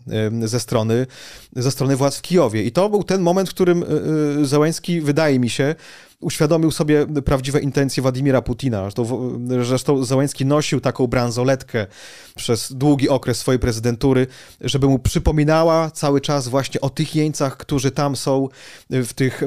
ze strony, ze strony władz w Kijowie. I to był ten moment, w którym e, e, Zełenski, wydaje mi się, uświadomił sobie prawdziwe intencje Władimira Putina. Zresztą, zresztą Załęski nosił taką bransoletkę przez długi okres swojej prezydentury, żeby mu przypominała cały czas właśnie o tych jeńcach, którzy tam są w tych,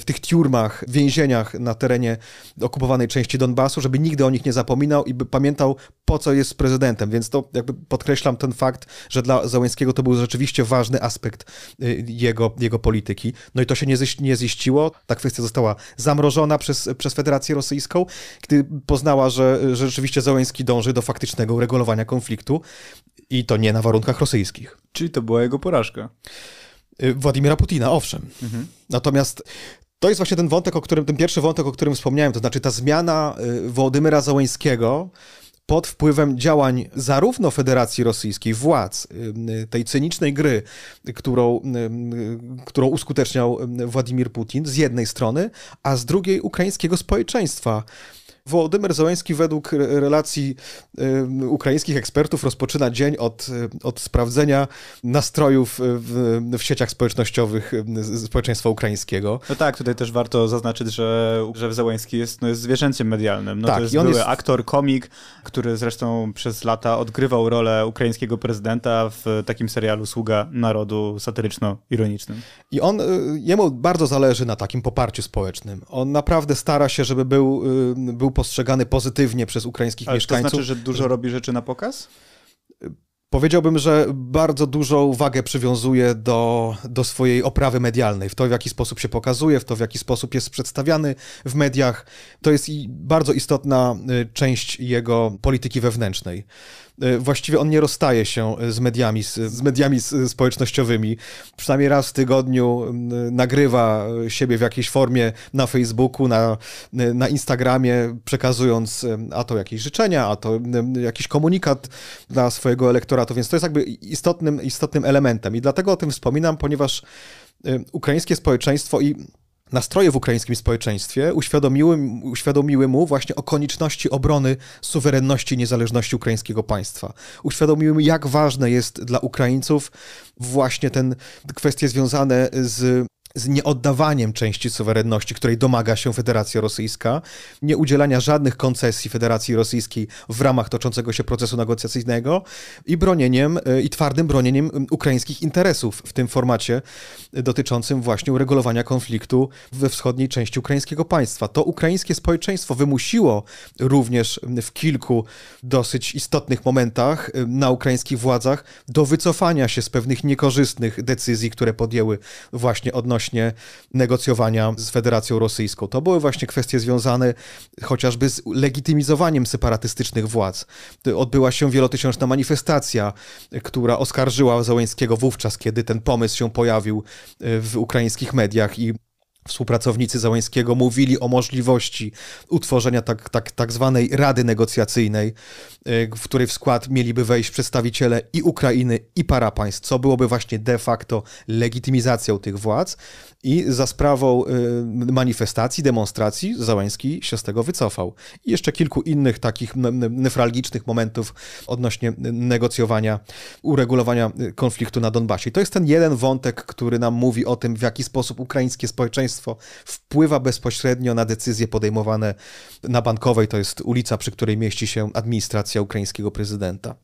w tych tiurmach, więzieniach na terenie okupowanej części Donbasu, żeby nigdy o nich nie zapominał i by pamiętał, po co jest prezydentem. Więc to jakby podkreślam ten fakt, że dla Załęckiego to był rzeczywiście ważny aspekt y, jego, jego polityki. No i to się nie, nie ziściło. Ta kwestia została zamrożona przez, przez Federację Rosyjską, gdy poznała, że, że rzeczywiście Zełenski dąży do faktycznego uregulowania konfliktu i to nie na warunkach rosyjskich. Czyli to była jego porażka. Y, Władimira Putina, owszem. Mhm. Natomiast to jest właśnie ten wątek, o którym, ten pierwszy wątek, o którym wspomniałem, to znaczy ta zmiana y, Władimira Załońskiego, pod wpływem działań zarówno Federacji Rosyjskiej, władz, y, y, tej cynicznej gry, którą, y, którą uskuteczniał Władimir Putin z jednej strony, a z drugiej ukraińskiego społeczeństwa. Wołodymyr Zełański według relacji y, ukraińskich ekspertów rozpoczyna dzień od, y, od sprawdzenia nastrojów y, w, w, sieciach społecznościowych społeczeństwa ukraińskiego. No tak, tutaj też warto zaznaczyć, że, że Zełański jest, no, jest zwierzęciem medialnym. No, tak, to jest były jest... aktor, komik, który zresztą przez lata odgrywał rolę ukraińskiego prezydenta w takim serialu Sługa Narodu satyryczno-ironicznym. I on, jemu bardzo zależy na takim poparciu społecznym. On naprawdę stara się, żeby był, był postrzegany pozytywnie przez ukraińskich Ale mieszkańców. To znaczy, że dużo robi rzeczy na pokaz? Powiedziałbym, że bardzo dużą wagę przywiązuje do, do swojej oprawy medialnej, w to, w jaki sposób się pokazuje, w to, w jaki sposób jest przedstawiany w mediach. To jest bardzo istotna y, część jego polityki wewnętrznej. E, właściwie on nie rozstaje się e, z mediami, z, mediami społecznościowymi. Przynajmniej raz w tygodniu nagrywa e, siebie w jakiejś formie na Facebooku, na, na Instagramie, przekazując a to jakieś życzenia, a to jakiś komunikat dla swojego elektoratu, więc to jest jakby istotnym, istotnym elementem. I dlatego o tym wspominam, ponieważ ukraińskie społeczeństwo i Nastroje w ukraińskim społeczeństwie uświadomiły, uświadomiły mu właśnie o konieczności obrony suwerenności i niezależności ukraińskiego państwa. Uświadomiły mu, jak ważne jest dla Ukraińców właśnie ten kwestie związane z z nieoddawaniem części suwerenności, której domaga się Federacja Rosyjska, nie udzielania żadnych koncesji Federacji Rosyjskiej w ramach toczącego się procesu negocjacyjnego i bronieniem y, i twardym bronieniem y, ukraińskich interesów w tym formacie dotyczącym właśnie uregulowania konfliktu we wschodniej części ukraińskiego państwa. To ukraińskie społeczeństwo wymusiło również y, w kilku dosyć istotnych momentach na ukraińskich władzach do wycofania się z pewnych niekorzystnych decyzji, które podjęły właśnie odnośnie właśnie negocjowania z Federacją Rosyjską. To były właśnie kwestie związane chociażby z legitymizowaniem separatystycznych władz. Odbyła się wielotysięczna manifestacja, która oskarżyła Załęckiego wówczas, kiedy ten pomysł się pojawił e, w ukraińskich mediach i współpracownicy Załańskiego mówili o możliwości utworzenia tak, tak, tak zwanej Rady Negocjacyjnej, y, w której w skład mieliby wejść przedstawiciele i Ukrainy, i para państw, co byłoby właśnie de facto legitymizacją tych władz. I za sprawą y, manifestacji, demonstracji Załański się z tego wycofał. I jeszcze kilku innych takich newralgicznych momentów odnośnie negocjowania, uregulowania y, konfliktu na Donbasie. I to jest ten jeden wątek, który nam mówi o tym, w jaki sposób ukraińskie społeczeństwo towarzystwo wpływa bezpośrednio na decyzje podejmowane na Bankowej, to jest ulica, przy której mieści się administracja ukraińskiego prezydenta.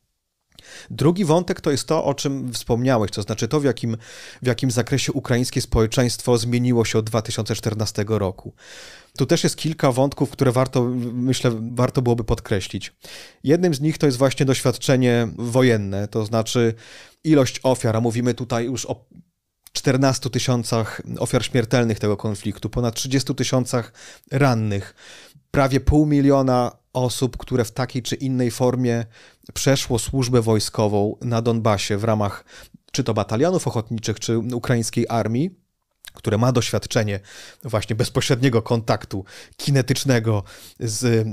Drugi wątek to jest to, o czym wspomniałeś, to znaczy to, w jakim, w jakim zakresie ukraińskie społeczeństwo zmieniło się od 2014 roku. Tu też jest kilka wątków, które warto, myślę, warto byłoby podkreślić. Jednym z nich to jest właśnie doświadczenie wojenne, to znaczy ilość ofiar, a mówimy tutaj już o 14 tysiącach ofiar śmiertelnych tego konfliktu, ponad 30 tysiącach rannych, prawie pół miliona osób, które w takiej czy innej formie przeszło służbę wojskową na Donbasie w ramach czy to batalionów ochotniczych, czy ukraińskiej armii które ma doświadczenie właśnie bezpośredniego kontaktu kinetycznego z,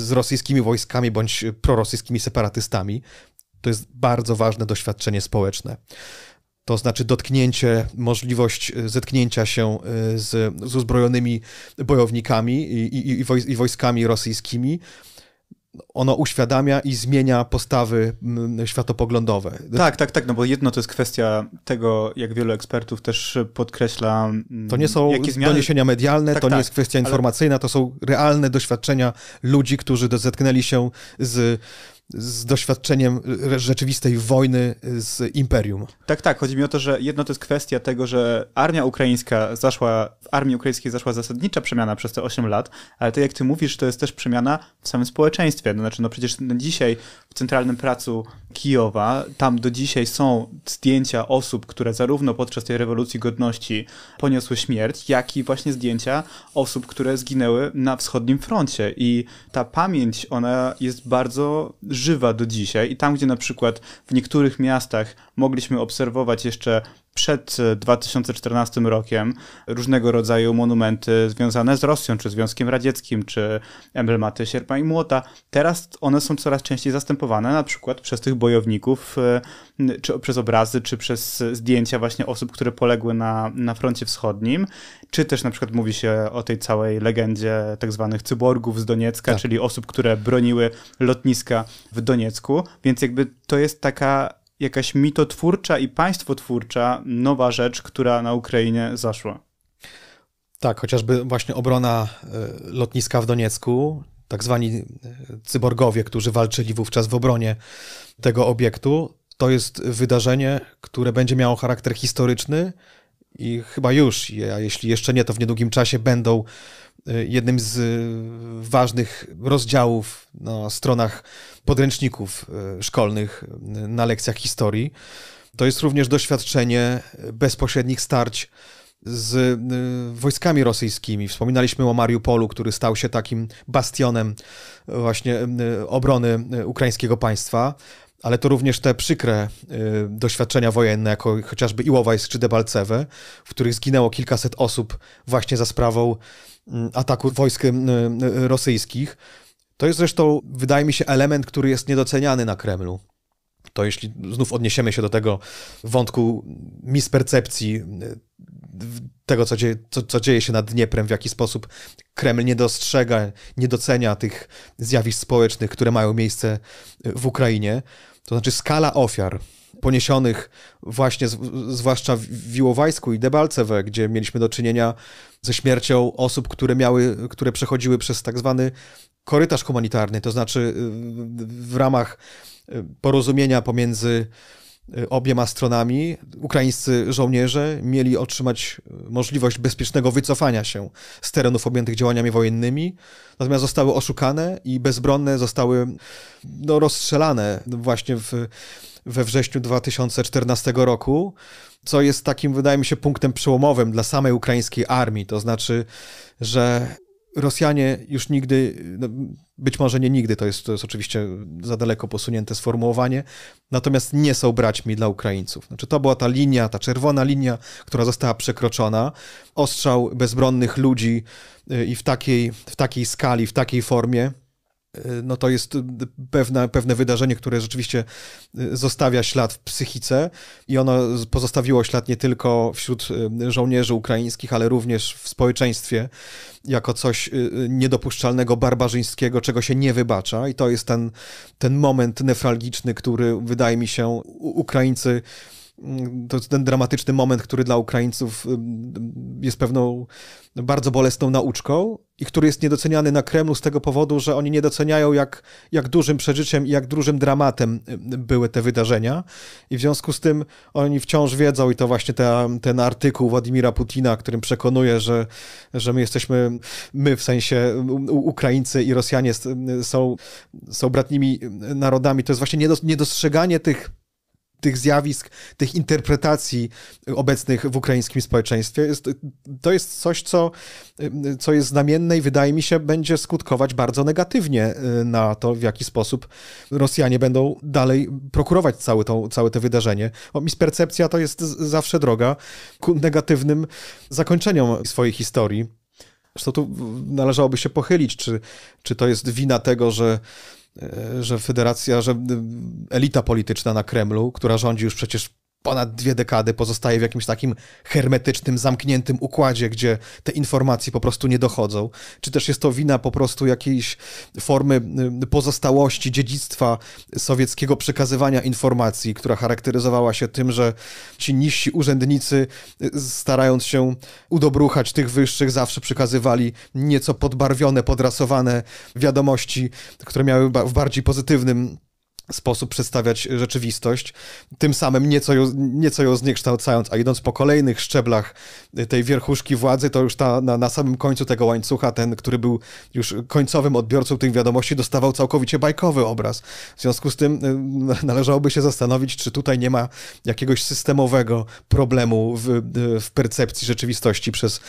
z rosyjskimi wojskami bądź prorosyjskimi separatystami, to jest bardzo ważne doświadczenie społeczne to znaczy dotknięcie, możliwość y, zetknięcia się y, z, z uzbrojonymi bojownikami i, i, i wojskami rosyjskimi ono uświadamia i zmienia postawy mm, światopoglądowe. Tak, tak, tak, no bo jedno to jest kwestia tego, jak wielu ekspertów też podkreśla. Mm, to nie są zmiany... doniesienia medialne, tak, to nie tak, jest kwestia informacyjna, ale... to są realne doświadczenia ludzi, którzy zetknęli się z z doświadczeniem rzeczywistej wojny z imperium. Tak, tak. Chodzi mi o to, że jedno to jest kwestia tego, że armia ukraińska zaszła, w armii ukraińskiej zaszła zasadnicza przemiana przez te 8 lat, ale tak jak ty mówisz, to jest też przemiana w samym społeczeństwie. No, znaczy, no przecież dzisiaj w centralnym pracu Kijowa. Tam do dzisiaj są zdjęcia osób, które zarówno podczas tej rewolucji godności poniosły śmierć, jak i właśnie zdjęcia osób, które zginęły na wschodnim froncie. I ta pamięć, ona jest bardzo żywa do dzisiaj. I tam, gdzie na przykład w niektórych miastach mogliśmy obserwować jeszcze przed 2014 e, rokiem różnego rodzaju monumenty związane z Rosją, czy Związkiem Radzieckim, czy emblematy sierpa i młota. Teraz one są coraz częściej zastępowane na przykład przez tych bojowników, e, czy przez obrazy, czy przez zdjęcia właśnie osób, które poległy na, na froncie wschodnim, czy też na przykład mówi się o tej całej legendzie tak zwanych cyborgów z Doniecka, tak. czyli osób, które broniły lotniska w Doniecku, więc jakby to jest taka jakaś mitotwórcza i państwotwórcza nowa rzecz, która na Ukrainie zaszła. Tak, chociażby właśnie obrona e, lotniska w Doniecku, tak zwani e, cyborgowie, którzy walczyli wówczas w obronie tego obiektu, to jest wydarzenie, które będzie miało charakter historyczny i chyba już, a jeśli jeszcze nie, to w niedługim czasie będą e, jednym z ważnych rozdziałów na stronach podręczników e, szkolnych e, na lekcjach historii. To jest również doświadczenie e, bezpośrednich starć z wojskami rosyjskimi. Wspominaliśmy o Mariupolu, który stał się takim bastionem właśnie obrony ukraińskiego państwa, ale to również te przykre doświadczenia wojenne, jak chociażby Iłowajsk czy Debalcewe, w których zginęło kilkaset osób właśnie za sprawą mm, ataku wojsk rosyjskich. To jest zresztą, wydaje mi się, element, który jest niedoceniany na Kremlu. To jeśli znów odniesiemy się do tego wątku mispercepcji y, tego, co, dzieje, co, co dzieje się nad Dnieprem, w jaki sposób Kreml nie dostrzega, nie docenia tych zjawisk społecznych, które mają miejsce y, w Ukrainie, to znaczy skala ofiar poniesionych właśnie, zwłaszcza w Wiłowajsku i Debalcewe, gdzie mieliśmy do czynienia ze śmiercią osób, które miały, które przechodziły przez tak zwany korytarz humanitarny, to znaczy y, w ramach y, porozumienia pomiędzy y, obiema stronami ukraińscy żołnierze mieli otrzymać możliwość bezpiecznego wycofania się z terenów objętych działaniami wojennymi, natomiast zostały oszukane i bezbronne zostały no, rozstrzelane właśnie w, we wrześniu 2014 roku, co jest takim, wydaje mi się, punktem przełomowym dla samej ukraińskiej armii. To znaczy, że Rosjanie już nigdy, no być może nie nigdy, to jest, to jest oczywiście za daleko posunięte sformułowanie, natomiast nie są braćmi dla Ukraińców. Znaczy, to była ta linia, ta czerwona linia, która została przekroczona. Ostrzał bezbronnych ludzi y, i w takiej, w takiej skali, w takiej formie, Y, no to jest y, pewne, pewne wydarzenie, które rzeczywiście y, zostawia ślad w psychice i ono pozostawiło ślad nie tylko wśród żołnierzy ukraińskich, ale również w społeczeństwie jako coś niedopuszczalnego, barbarzyńskiego, czego się nie wybacza i to jest ten, ten moment nefralgiczny, który wydaje mi się Ukraińcy to ten dramatyczny moment, który dla Ukraińców y, y, jest pewną bardzo bolesną nauczką i który jest niedoceniany na Kremlu z tego powodu, że oni nie doceniają, jak, jak dużym przeżyciem i jak dużym dramatem y, były te wydarzenia. I w związku z tym oni wciąż wiedzą, i to właśnie ta, ten artykuł Władimira Putina, którym przekonuje, że, że my jesteśmy, my w sensie Ukraińcy i Rosjanie są, są bratnimi narodami, to jest właśnie niedostrzeganie tych tych zjawisk, tych interpretacji obecnych w ukraińskim społeczeństwie. Jest, to jest coś, co, co jest znamienne i wydaje mi się, będzie skutkować bardzo negatywnie y, na to, w jaki sposób Rosjanie będą dalej prokurować całe to, całe to wydarzenie. Bo mispercepcja to jest zawsze droga ku negatywnym zakończeniom swojej historii. Zresztą tu należałoby się pochylić, czy, czy to jest wina tego, że E, że federacja, że e, elita polityczna na Kremlu, która rządzi już przecież ponad dwie dekady pozostaje w jakimś takim hermetycznym, zamkniętym układzie, gdzie te informacje po prostu nie dochodzą? Czy też jest to wina po prostu jakiejś formy y, pozostałości, dziedzictwa sowieckiego przekazywania informacji, która charakteryzowała się tym, że ci niżsi urzędnicy, y, starając się udobruchać tych wyższych, zawsze przekazywali nieco podbarwione, podrasowane wiadomości, które miały w bardziej pozytywnym sposób przedstawiać rzeczywistość, tym samym nieco ją, nieco ją zniekształcając, a idąc po kolejnych szczeblach y, tej wierchuszki władzy, to już ta, na, na samym końcu tego łańcucha, ten, który był już końcowym odbiorcą tych wiadomości, dostawał całkowicie bajkowy obraz. W związku z tym y, należałoby się zastanowić, czy tutaj nie ma jakiegoś systemowego problemu w, y, w percepcji rzeczywistości przez,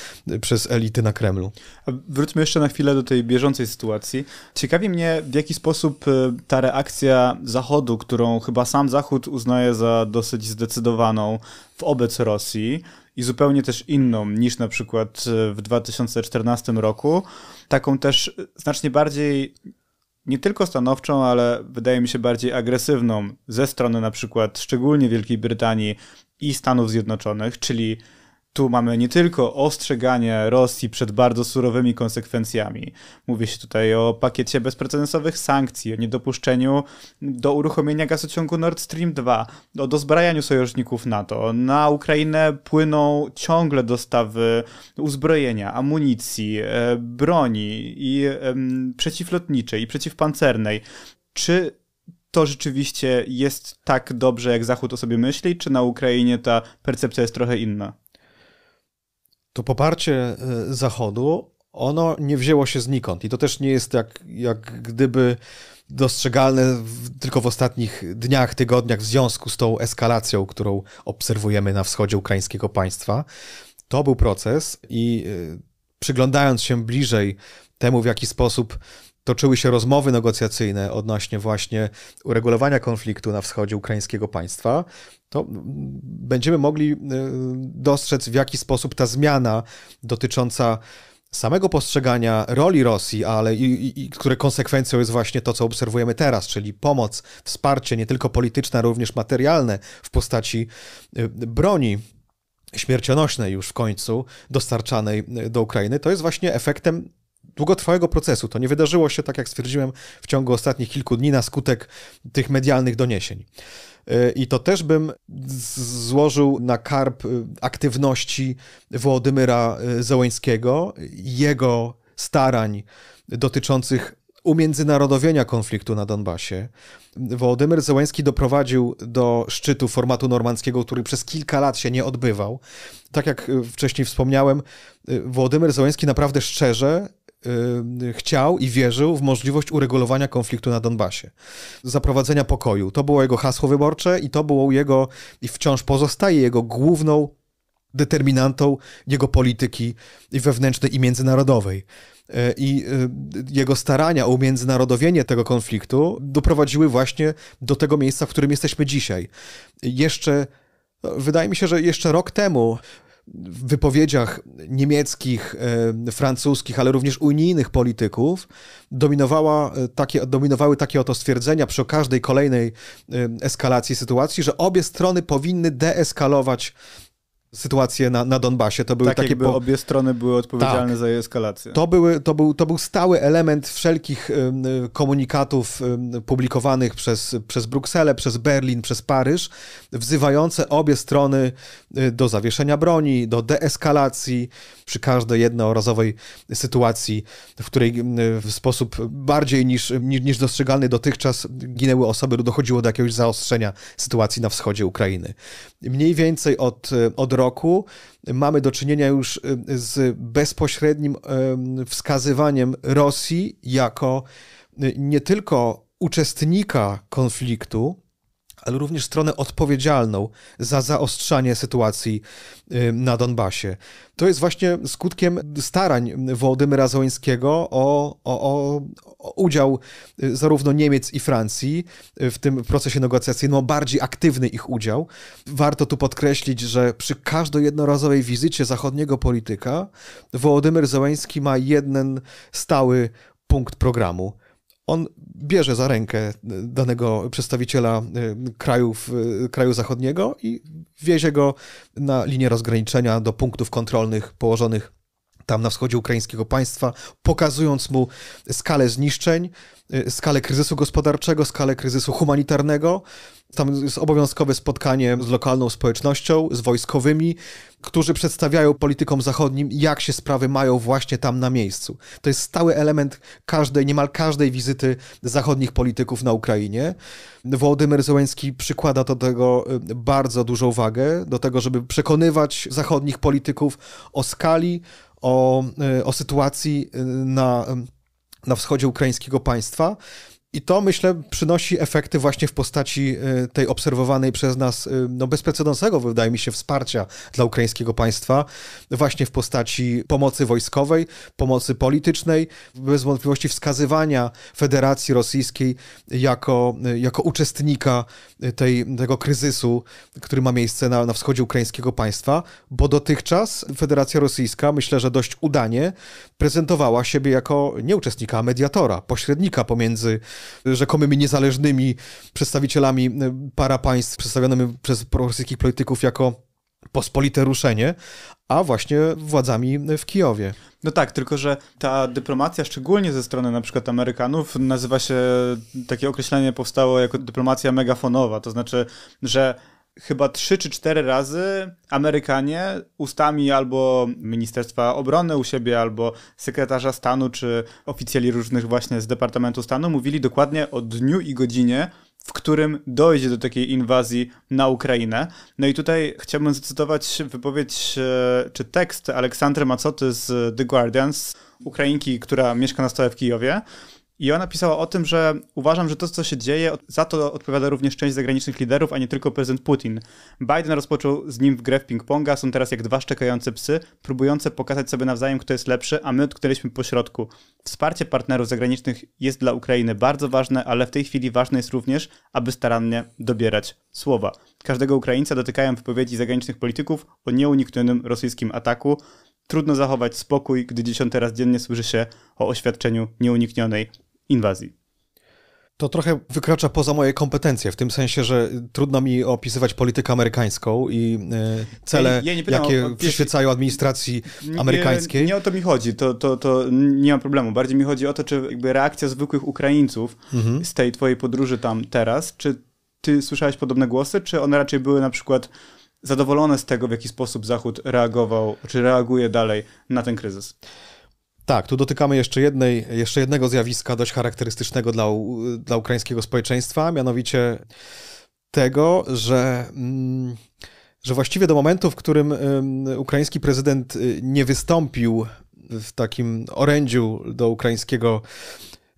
przez elity na Kremlu. Wróćmy jeszcze na chwilę do tej bieżącej sytuacji. Ciekawi mnie, w jaki sposób ta reakcja Zachodu, którą chyba sam Zachód uznaje za dosyć zdecydowaną wobec Rosji i zupełnie też inną niż na przykład e, w 2014 roku, taką też znacznie bardziej nie tylko stanowczą, ale wydaje mi się bardziej agresywną ze strony na przykład szczególnie Wielkiej Brytanii i Stanów Zjednoczonych, czyli tu mamy nie tylko ostrzeganie Rosji przed bardzo surowymi konsekwencjami. Mówi się tutaj o pakiecie bezprecedensowych sankcji, o niedopuszczeniu do uruchomienia gazociągu Nord Stream 2, o dozbrajaniu sojuszników NATO. Na Ukrainę płyną ciągle dostawy uzbrojenia, amunicji, e, broni i przeciwlotniczej, i przeciwpancernej. Czy to rzeczywiście jest tak dobrze, jak Zachód o sobie myśli, czy na Ukrainie ta percepcja jest trochę inna? to poparcie e, Zachodu, ono nie wzięło się znikąd. I to też nie jest jak, jak gdyby dostrzegalne w, tylko w ostatnich dniach, tygodniach w związku z tą eskalacją, którą obserwujemy na wschodzie ukraińskiego państwa. To był proces i e, przyglądając się bliżej temu, w jaki sposób toczyły się rozmowy negocjacyjne odnośnie właśnie uregulowania konfliktu na wschodzie ukraińskiego państwa, to będziemy mogli y, dostrzec, w jaki sposób ta zmiana dotycząca samego postrzegania roli Rosji, ale i, i, które konsekwencją jest właśnie to, co obserwujemy teraz, czyli pomoc, wsparcie, nie tylko polityczne, ale również materialne w postaci y, broni śmiercionośnej już w końcu dostarczanej y, do Ukrainy, to jest właśnie efektem długotrwałego procesu. To nie wydarzyło się, tak jak stwierdziłem, w ciągu ostatnich kilku dni na skutek tych medialnych doniesień. Y, I to też bym złożył na karb y, aktywności Władimyra y, Zełęckiego, jego starań dotyczących umiędzynarodowienia konfliktu na Donbasie. Wołodymyr Zełenski doprowadził do szczytu formatu normandzkiego, który przez kilka lat się nie odbywał. Tak jak wcześniej wspomniałem, Wołodymyr Zełenski naprawdę szczerze Y, chciał i wierzył w możliwość uregulowania konfliktu na Donbasie, zaprowadzenia pokoju. To było jego hasło wyborcze i to było jego, i wciąż pozostaje jego główną determinantą jego polityki i wewnętrznej i międzynarodowej. Y, I y, jego starania o umiędzynarodowienie tego konfliktu doprowadziły właśnie do tego miejsca, w którym jesteśmy dzisiaj. Jeszcze, no, wydaje mi się, że jeszcze rok temu wypowiedziach niemieckich, e, francuskich, ale również unijnych polityków dominowała e, takie, dominowały takie oto stwierdzenia przy każdej kolejnej e, eskalacji sytuacji, że obie strony powinny deeskalować sytuację na, na Donbasie. To były tak, takie po... obie strony były tak. odpowiedzialne tak. za jej eskalację. To, były, to, był, to był stały element wszelkich komunikatów publikowanych przez, przez Brukselę, przez Berlin, przez Paryż, wzywające obie strony y, do zawieszenia broni, do deeskalacji przy każdej jednorazowej sytuacji, w której w sposób bardziej niż, niż, niż dostrzegalny dotychczas ginęły osoby, dochodziło do jakiegoś zaostrzenia sytuacji na wschodzie Ukrainy. Mniej więcej od, e, od roku roku mamy do czynienia już y, z bezpośrednim wskazywaniem Rosji jako y, nie tylko uczestnika konfliktu, ale również stronę odpowiedzialną za zaostrzanie sytuacji y, na Donbasie. To jest właśnie skutkiem starań Wołodymyra Zońskiego o, o, o udział y, zarówno Niemiec i Francji y, w tym procesie negocjacyjnym, o bardziej aktywny ich udział. Warto tu podkreślić, że przy każdej jednorazowej wizycie zachodniego polityka Wołodymyr Zołański ma jeden stały punkt programu. On bierze za rękę danego przedstawiciela y, krajów, y, kraju zachodniego i wiezie go na linię rozgraniczenia do punktów kontrolnych położonych tam na wschodzie ukraińskiego państwa, pokazując mu skalę zniszczeń, y, skalę kryzysu gospodarczego, skalę kryzysu humanitarnego. Tam jest obowiązkowe spotkanie z lokalną społecznością, z wojskowymi, którzy przedstawiają politykom zachodnim, jak się sprawy mają właśnie tam na miejscu. To jest stały element każdej, niemal każdej wizyty zachodnich polityków na Ukrainie. Władimir Zełenski przykłada do tego y, bardzo dużą wagę, do tego, żeby przekonywać zachodnich polityków o skali, o, e, o sytuacji e, na, na wschodzie ukraińskiego państwa. I to, myślę, przynosi efekty właśnie w postaci y, tej obserwowanej przez nas, y, no bezprecedensowego, wydaje mi się, wsparcia dla ukraińskiego państwa, właśnie w postaci pomocy wojskowej, pomocy politycznej, bez wątpliwości wskazywania Federacji Rosyjskiej jako, y, jako uczestnika tej, tego kryzysu, który ma miejsce na, na wschodzie ukraińskiego państwa, bo dotychczas Federacja Rosyjska, myślę, że dość udanie, prezentowała siebie jako nie uczestnika, a mediatora, pośrednika pomiędzy rzekomymi niezależnymi przedstawicielami y, para państw przedstawionymi przez rosyjskich polityków jako pospolite ruszenie, a właśnie władzami w Kijowie. No tak, tylko że ta dyplomacja, szczególnie ze strony na przykład Amerykanów, nazywa się, takie określenie powstało jako dyplomacja megafonowa, to znaczy, że chyba trzy czy cztery razy Amerykanie ustami albo Ministerstwa Obrony u siebie, albo sekretarza stanu, czy oficjali różnych właśnie z Departamentu Stanu mówili dokładnie o dniu i godzinie, w którym dojdzie do takiej inwazji na Ukrainę. No i tutaj chciałbym zacytować wypowiedź e, czy tekst Aleksandry Macoty z The Guardians, Ukrainki, która mieszka na stałe w Kijowie. I ona pisała o tym, że uważam, że to, co się dzieje, za to odpowiada również część zagranicznych liderów, a nie tylko prezydent Putin. Biden rozpoczął z nim w grę w ping-ponga, są teraz jak dwa szczekające psy, próbujące pokazać sobie nawzajem, kto jest lepszy, a my odkryliśmy po środku. Wsparcie partnerów zagranicznych jest dla Ukrainy bardzo ważne, ale w tej chwili ważne jest również, aby starannie dobierać słowa. Każdego Ukraińca dotykają wypowiedzi zagranicznych polityków o nieuniknionym rosyjskim ataku. Trudno zachować spokój, gdy dziesiąty raz dziennie słyszy się o oświadczeniu nieuniknionej inwazji. To trochę wykracza poza moje kompetencje, w tym sensie, że trudno mi opisywać politykę amerykańską i e, cele, ja, ja jakie o, przyświecają administracji amerykańskiej. Nie, nie, o to mi chodzi, to, to, to nie ma problemu. Bardziej mi chodzi o to, czy jakby reakcja zwykłych Ukraińców mhm. z tej twojej podróży tam teraz, czy ty słyszałeś podobne głosy, czy one raczej były na przykład zadowolone z tego, w jaki sposób Zachód reagował, czy reaguje dalej na ten kryzys? Tak, tu dotykamy jeszcze, jednej, jeszcze jednego zjawiska dość charakterystycznego dla, dla ukraińskiego społeczeństwa, mianowicie tego, że, mm, że właściwie do momentu, w którym ukraiński prezydent y, nie wystąpił w takim orędziu do ukraińskiego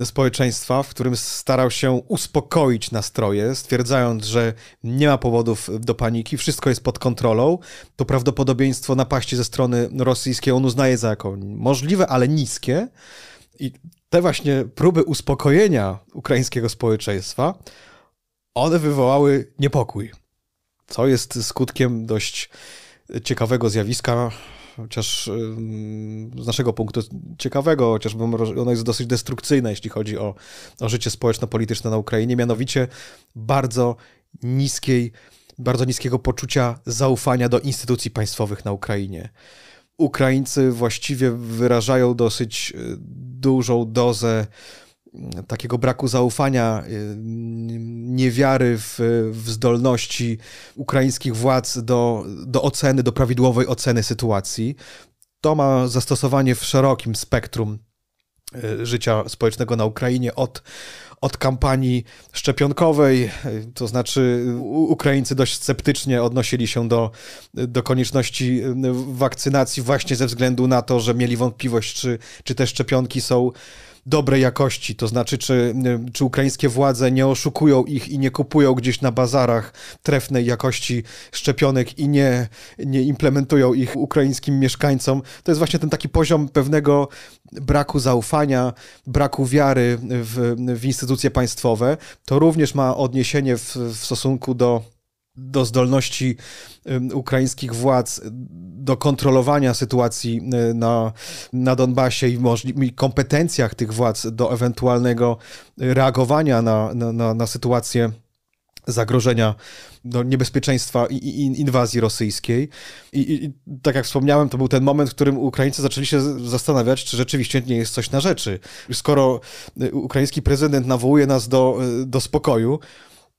społeczeństwa, w którym starał się uspokoić nastroje, stwierdzając, że nie ma powodów do paniki, wszystko jest pod kontrolą, to prawdopodobieństwo napaści ze strony rosyjskiej on uznaje za jako możliwe, ale niskie. I te właśnie próby uspokojenia ukraińskiego społeczeństwa, one wywołały niepokój, co jest skutkiem dość ciekawego zjawiska, chociaż z naszego punktu ciekawego, chociaż ono jest dosyć destrukcyjne, jeśli chodzi o, o życie społeczno-polityczne na Ukrainie, mianowicie bardzo niskiej, bardzo niskiego poczucia zaufania do instytucji państwowych na Ukrainie. Ukraińcy właściwie wyrażają dosyć y, dużą dozę takiego braku zaufania, y, niewiary w, w zdolności ukraińskich władz do, do oceny, do prawidłowej oceny sytuacji. To ma zastosowanie w szerokim spektrum y, życia społecznego na Ukrainie od, od kampanii szczepionkowej, y, to znaczy Ukraińcy dość sceptycznie odnosili się do, do konieczności wakcynacji właśnie ze względu na to, że mieli wątpliwość, czy, czy te szczepionki są dobrej jakości, to znaczy czy, y, czy ukraińskie władze nie oszukują ich i nie kupują gdzieś na bazarach trefnej jakości szczepionek i nie, nie implementują ich ukraińskim mieszkańcom. To jest właśnie ten taki poziom pewnego braku zaufania, braku wiary w, w instytucje państwowe. To również ma odniesienie w, w stosunku do do zdolności ukraińskich władz do kontrolowania sytuacji e, na, na Donbasie i, możli- i kompetencjach tych władz do ewentualnego reagowania na, na, na sytuację zagrożenia, no, niebezpieczeństwa i, i, inwazji rosyjskiej. I, I, tak jak wspomniałem, to był ten moment, w którym Ukraińcy zaczęli się zastanawiać, czy rzeczywiście nie jest coś na rzeczy. Skoro e, ukraiński prezydent nawołuje nas do, e, do spokoju,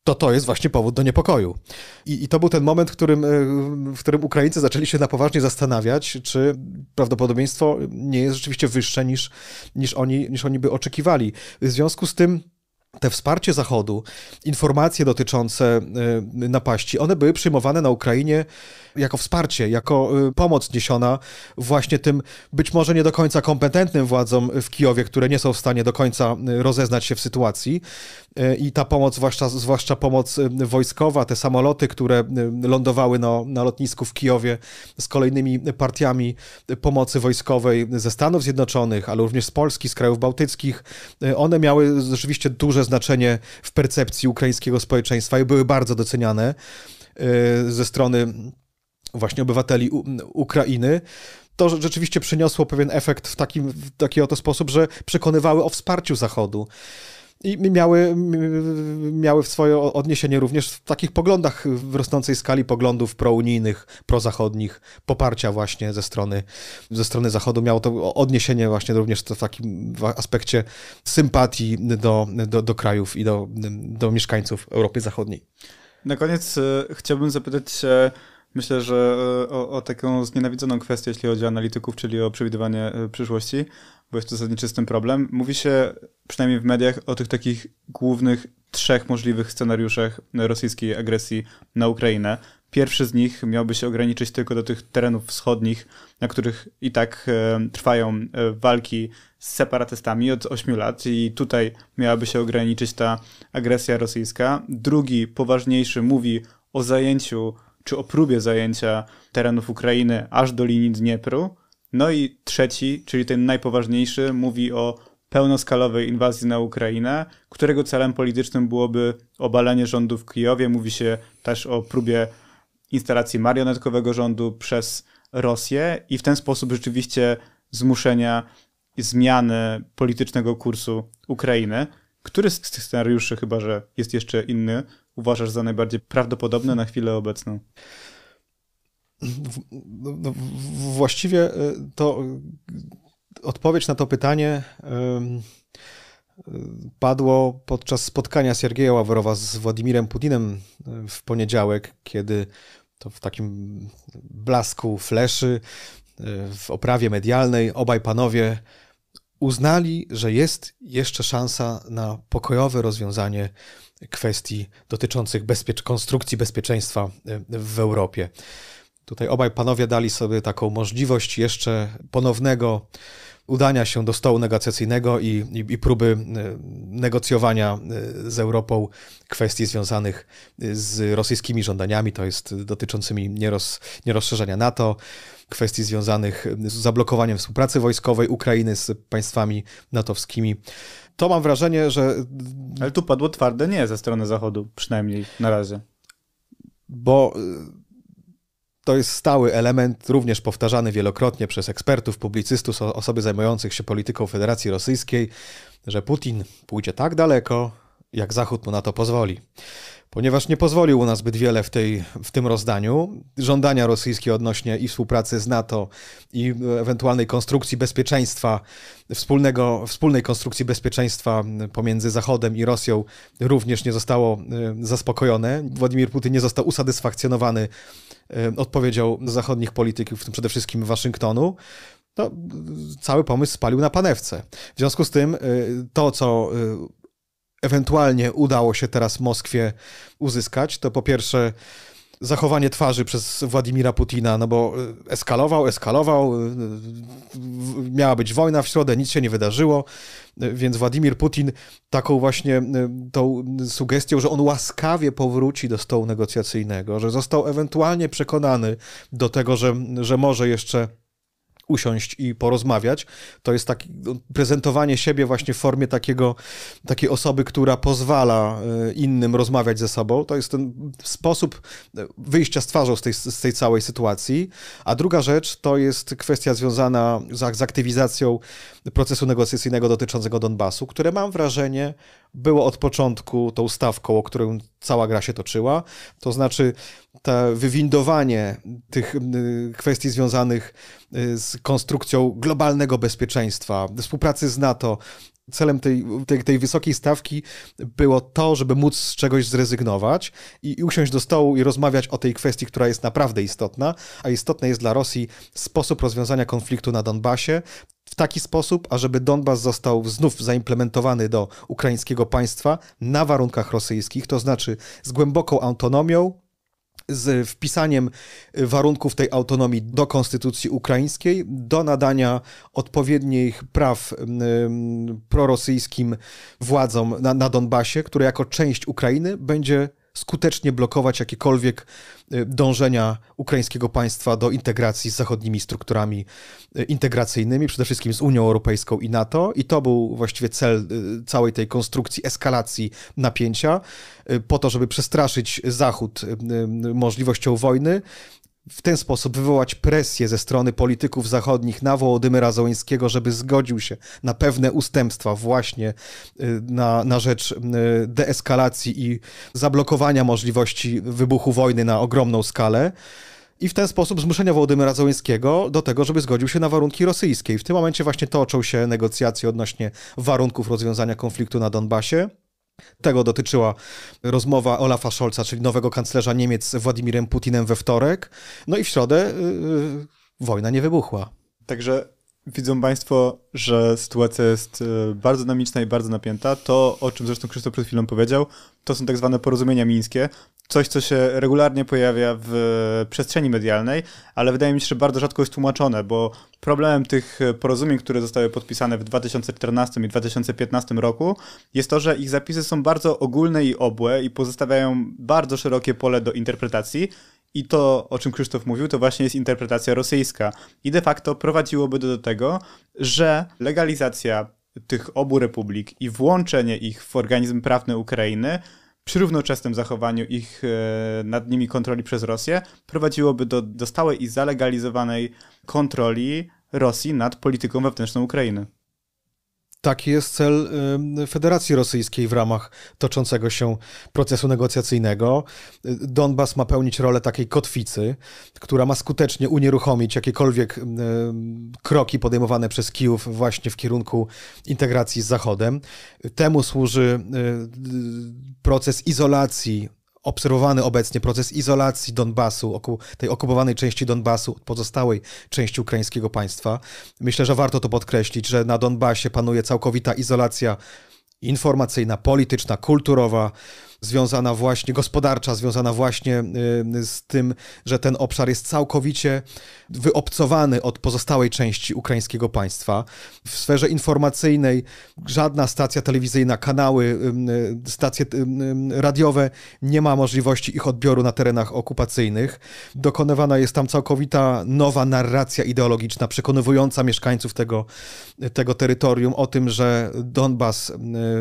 to to jest właśnie powód do niepokoju. I, I, to był ten moment, w którym, e, w którym Ukraińcy zaczęli się na poważnie zastanawiać, czy prawdopodobieństwo nie jest rzeczywiście wyższe niż, niż, oni, niż oni by oczekiwali. W związku z tym te wsparcie Zachodu, informacje dotyczące e, napaści, one były przyjmowane na Ukrainie jako wsparcie, jako e, pomoc niesiona właśnie tym być może nie do końca kompetentnym władzom w Kijowie, które nie są w stanie do końca rozeznać się w sytuacji. E, i ta pomoc, zwłaszcza, zwłaszcza pomoc e, wojskowa, te samoloty, które e, lądowały na, na lotnisku w Kijowie z kolejnymi partiami pomocy wojskowej ze Stanów Zjednoczonych, ale również z Polski, z krajów bałtyckich, one miały rzeczywiście duże znaczenie w percepcji ukraińskiego społeczeństwa i były bardzo doceniane ze strony właśnie obywateli Ukrainy to rzeczywiście przyniosło pewien efekt w taki, w taki oto sposób, że przekonywały o wsparciu Zachodu i miały, miały w swoje odniesienie również w takich poglądach, w rosnącej skali poglądów prounijnych, prozachodnich, poparcia właśnie ze strony, ze strony Zachodu. Miało to odniesienie właśnie również w takim aspekcie sympatii do, do, do krajów i do, do mieszkańców Europy Zachodniej. Na koniec e, chciałbym zapytać się, Myślę, że e, o, o taką znienawidzoną kwestię, jeśli chodzi o analityków, czyli o przewidywanie e, przyszłości, bo jest to zasadniczy z tym problem. Mówi się, przynajmniej w mediach, o tych takich głównych trzech możliwych scenariuszach rosyjskiej agresji na Ukrainę. Pierwszy z nich miałby się ograniczyć tylko do tych terenów wschodnich, na których i tak e, trwają e, walki z separatystami od 8 lat, i tutaj miałaby się ograniczyć ta agresja rosyjska. Drugi, poważniejszy, mówi o zajęciu czy o próbie zajęcia terenów Ukrainy aż do linii Dniepru. No i trzeci, czyli ten najpoważniejszy, mówi o pełnoskalowej inwazji na Ukrainę, którego celem politycznym byłoby obalenie rządu w Kijowie. Mówi się też o próbie instalacji marionetkowego rządu przez Rosję i w ten sposób rzeczywiście zmuszenia zmiany politycznego kursu Ukrainy. Który z tych scenariuszy, chyba że jest jeszcze inny, uważasz za najbardziej prawdopodobne na chwilę obecną? W, no, no, w, właściwie y, to y, odpowiedź na to pytanie y, padło podczas spotkania Siergieja Ławrowa z Władimirem Putinem w poniedziałek, kiedy to w takim blasku fleszy, w oprawie medialnej obaj panowie uznali, że jest jeszcze szansa na pokojowe rozwiązanie kwestii dotyczących bezpiecz konstrukcji bezpieczeństwa e, w Europie. Tutaj obaj panowie dali sobie taką możliwość jeszcze ponownego udania się do stołu negocjacyjnego i, i, i próby e, negocjowania e, z Europą kwestii związanych e, z rosyjskimi żądaniami, to jest dotyczącymi nieroz, nierozszerzenia NATO, kwestii związanych z zablokowaniem współpracy wojskowej Ukrainy z państwami natowskimi. To mam wrażenie, że. Ale tu padło twarde nie ze strony Zachodu, przynajmniej na razie. Bo to jest stały element, również powtarzany wielokrotnie przez ekspertów, publicystów, osoby zajmujących się polityką Federacji Rosyjskiej, że Putin pójdzie tak daleko, jak Zachód mu na to pozwoli. Ponieważ nie pozwolił u nas zbyt wiele w, tej, w tym rozdaniu, żądania rosyjskie odnośnie i współpracy z NATO, i ewentualnej konstrukcji bezpieczeństwa, wspólnego, wspólnej konstrukcji bezpieczeństwa pomiędzy Zachodem i Rosją również nie zostało e, zaspokojone. Władimir Putin nie został usatysfakcjonowany odpowiedział zachodnich polityków, w tym przede wszystkim Waszyngtonu, to no, cały pomysł spalił na panewce. W związku z tym e, to, co e, ewentualnie udało się teraz Moskwie uzyskać, to po pierwsze zachowanie twarzy przez Władimira Putina, no bo e, eskalował, eskalował, e, miała być wojna w środę, nic się nie wydarzyło, e, więc Władimir Putin taką właśnie tą sugestią, że on łaskawie powróci do stołu negocjacyjnego, że został ewentualnie przekonany do tego, że, że może jeszcze usiąść i porozmawiać. To jest takie no, prezentowanie siebie właśnie w formie takiego, takiej osoby, która pozwala e, innym rozmawiać ze sobą. To jest ten sposób e, wyjścia z twarzą z tej, z tej całej sytuacji. A druga rzecz to jest kwestia związana z, z aktywizacją procesu negocjacyjnego dotyczącego Donbasu, które mam wrażenie było od początku tą stawką, o którą cała gra się toczyła. To znaczy, to wywindowanie tych y, kwestii związanych y, z konstrukcją globalnego bezpieczeństwa, współpracy z NATO, celem tej, tej, tej, wysokiej stawki było to, żeby móc z czegoś zrezygnować i, usiąść do stołu i rozmawiać o tej kwestii, która jest naprawdę istotna, a istotna jest dla Rosji sposób rozwiązania konfliktu na Donbasie, w taki sposób, ażeby Donbas został znów zaimplementowany do ukraińskiego państwa na warunkach rosyjskich, to znaczy z głęboką autonomią, z wpisaniem warunków tej autonomii do konstytucji ukraińskiej, do nadania odpowiednich praw prorosyjskim władzom na, na Donbasie, które jako część Ukrainy będzie skutecznie blokować jakiekolwiek y, dążenia ukraińskiego państwa do integracji z zachodnimi strukturami y, integracyjnymi, przede wszystkim z Unią Europejską i NATO. I to był właściwie cel y, całej tej konstrukcji eskalacji napięcia, po to, żeby przestraszyć Zachód możliwością wojny w ten sposób wywołać presję ze strony polityków zachodnich na Wołodymyra Zońskiego, żeby zgodził się na pewne ustępstwa właśnie y, na, na rzecz y, deeskalacji i zablokowania możliwości wybuchu wojny na ogromną skalę i w ten sposób zmuszenia Wołodymyra Zołyńskiego do tego, żeby zgodził się na warunki rosyjskie. I w tym momencie właśnie toczą się negocjacje odnośnie warunków rozwiązania konfliktu na Donbasie. Tego dotyczyła rozmowa Olafa Scholza, czyli nowego kanclerza Niemiec z Władimirem Putinem we wtorek. No i w środę yy, wojna nie wybuchła. Także widzą Państwo, że sytuacja jest y, bardzo dynamiczna i bardzo napięta. To, o czym zresztą Krzysztof przed chwilą powiedział, to są tak zwane porozumienia mińskie, coś, co się regularnie pojawia w e, przestrzeni medialnej, ale wydaje mi się, że bardzo rzadko jest tłumaczone, bo problemem tych e, porozumień, które zostały podpisane w 2014 i 2015 roku, jest to, że ich zapisy są bardzo ogólne i obłe i pozostawiają bardzo szerokie pole do interpretacji. I to, o czym Krzysztof mówił, to właśnie jest interpretacja rosyjska. I de facto prowadziłoby do tego, że legalizacja tych obu republik i włączenie ich w organizm prawny Ukrainy przy równoczesnym zachowaniu ich e, nad nimi kontroli przez Rosję prowadziłoby do, do stałej i zalegalizowanej kontroli Rosji nad polityką wewnętrzną Ukrainy. Taki jest cel y, Federacji Rosyjskiej w ramach toczącego się procesu negocjacyjnego. Donbas ma pełnić rolę takiej kotwicy, która ma skutecznie unieruchomić jakiekolwiek y, kroki podejmowane przez Kijów właśnie w kierunku integracji z Zachodem. Temu służy y, proces izolacji obserwowany obecnie proces izolacji Donbasu, tej okupowanej części Donbasu od pozostałej części ukraińskiego państwa. Myślę, że warto to podkreślić, że na Donbasie panuje całkowita izolacja informacyjna, polityczna, kulturowa związana właśnie, gospodarcza, związana właśnie y, z tym, że ten obszar jest całkowicie wyobcowany od pozostałej części ukraińskiego państwa. W sferze informacyjnej żadna stacja telewizyjna, kanały, y, y, stacje radiowe nie ma możliwości ich odbioru na terenach okupacyjnych. Dokonywana jest tam całkowita nowa narracja ideologiczna, przekonywująca mieszkańców tego, tego terytorium o tym, że Donbas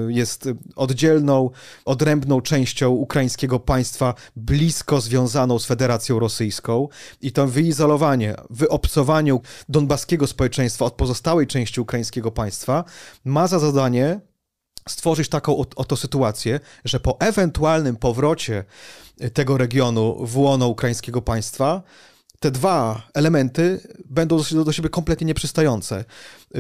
jest oddzielną, odrębną częścią ukraińskiego państwa blisko związaną z Federacją Rosyjską i to wyizolowanie, wyobcowanie donbaskiego społeczeństwa od pozostałej części ukraińskiego państwa ma za zadanie stworzyć taką oto sytuację, że po ewentualnym powrocie tego regionu w łono ukraińskiego państwa te dwa elementy będą do siebie kompletnie nieprzystające.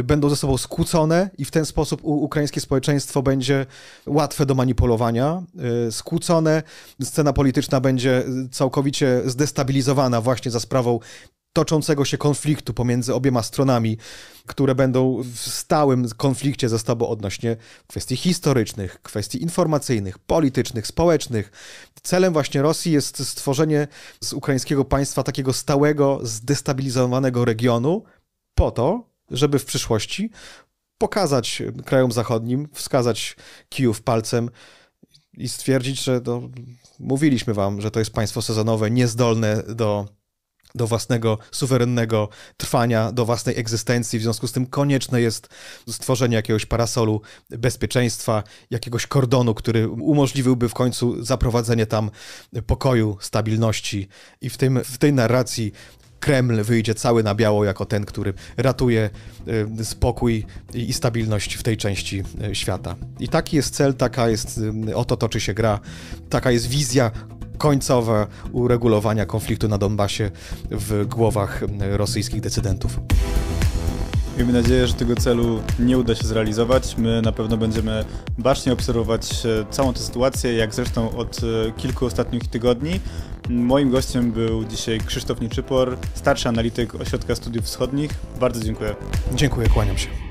Będą ze sobą skłócone i w ten sposób ukraińskie społeczeństwo będzie łatwe do manipulowania, y, skłócone, scena polityczna będzie całkowicie zdestabilizowana właśnie za sprawą toczącego się konfliktu pomiędzy obiema stronami, które będą w stałym konflikcie ze sobą odnośnie kwestii historycznych, kwestii informacyjnych, politycznych, społecznych. Celem właśnie Rosji jest stworzenie z ukraińskiego państwa takiego stałego, zdestabilizowanego regionu po to, żeby w przyszłości pokazać krajom zachodnim, wskazać kijów palcem i stwierdzić, że to, mówiliśmy wam, że to jest państwo sezonowe, niezdolne do do własnego suwerennego trwania, do własnej egzystencji. W związku z tym konieczne jest stworzenie jakiegoś parasolu bezpieczeństwa, jakiegoś kordonu, który umożliwiłby w końcu zaprowadzenie tam pokoju, stabilności. I w, tym, w tej narracji Kreml wyjdzie cały na biało jako ten, który ratuje y, spokój i stabilność w tej części y, świata. I taki jest cel, taka jest, y, o to toczy się gra, taka jest wizja końcowe uregulowania konfliktu na Donbasie w głowach rosyjskich decydentów. Miejmy nadzieję, że tego celu nie uda się zrealizować. My na pewno będziemy bacznie obserwować e, całą tę sytuację, jak zresztą od e, kilku ostatnich tygodni. Moim gościem był dzisiaj Krzysztof Niczypor, starszy analityk Ośrodka Studiów Wschodnich. Bardzo dziękuję. Dziękuję, kłaniam się.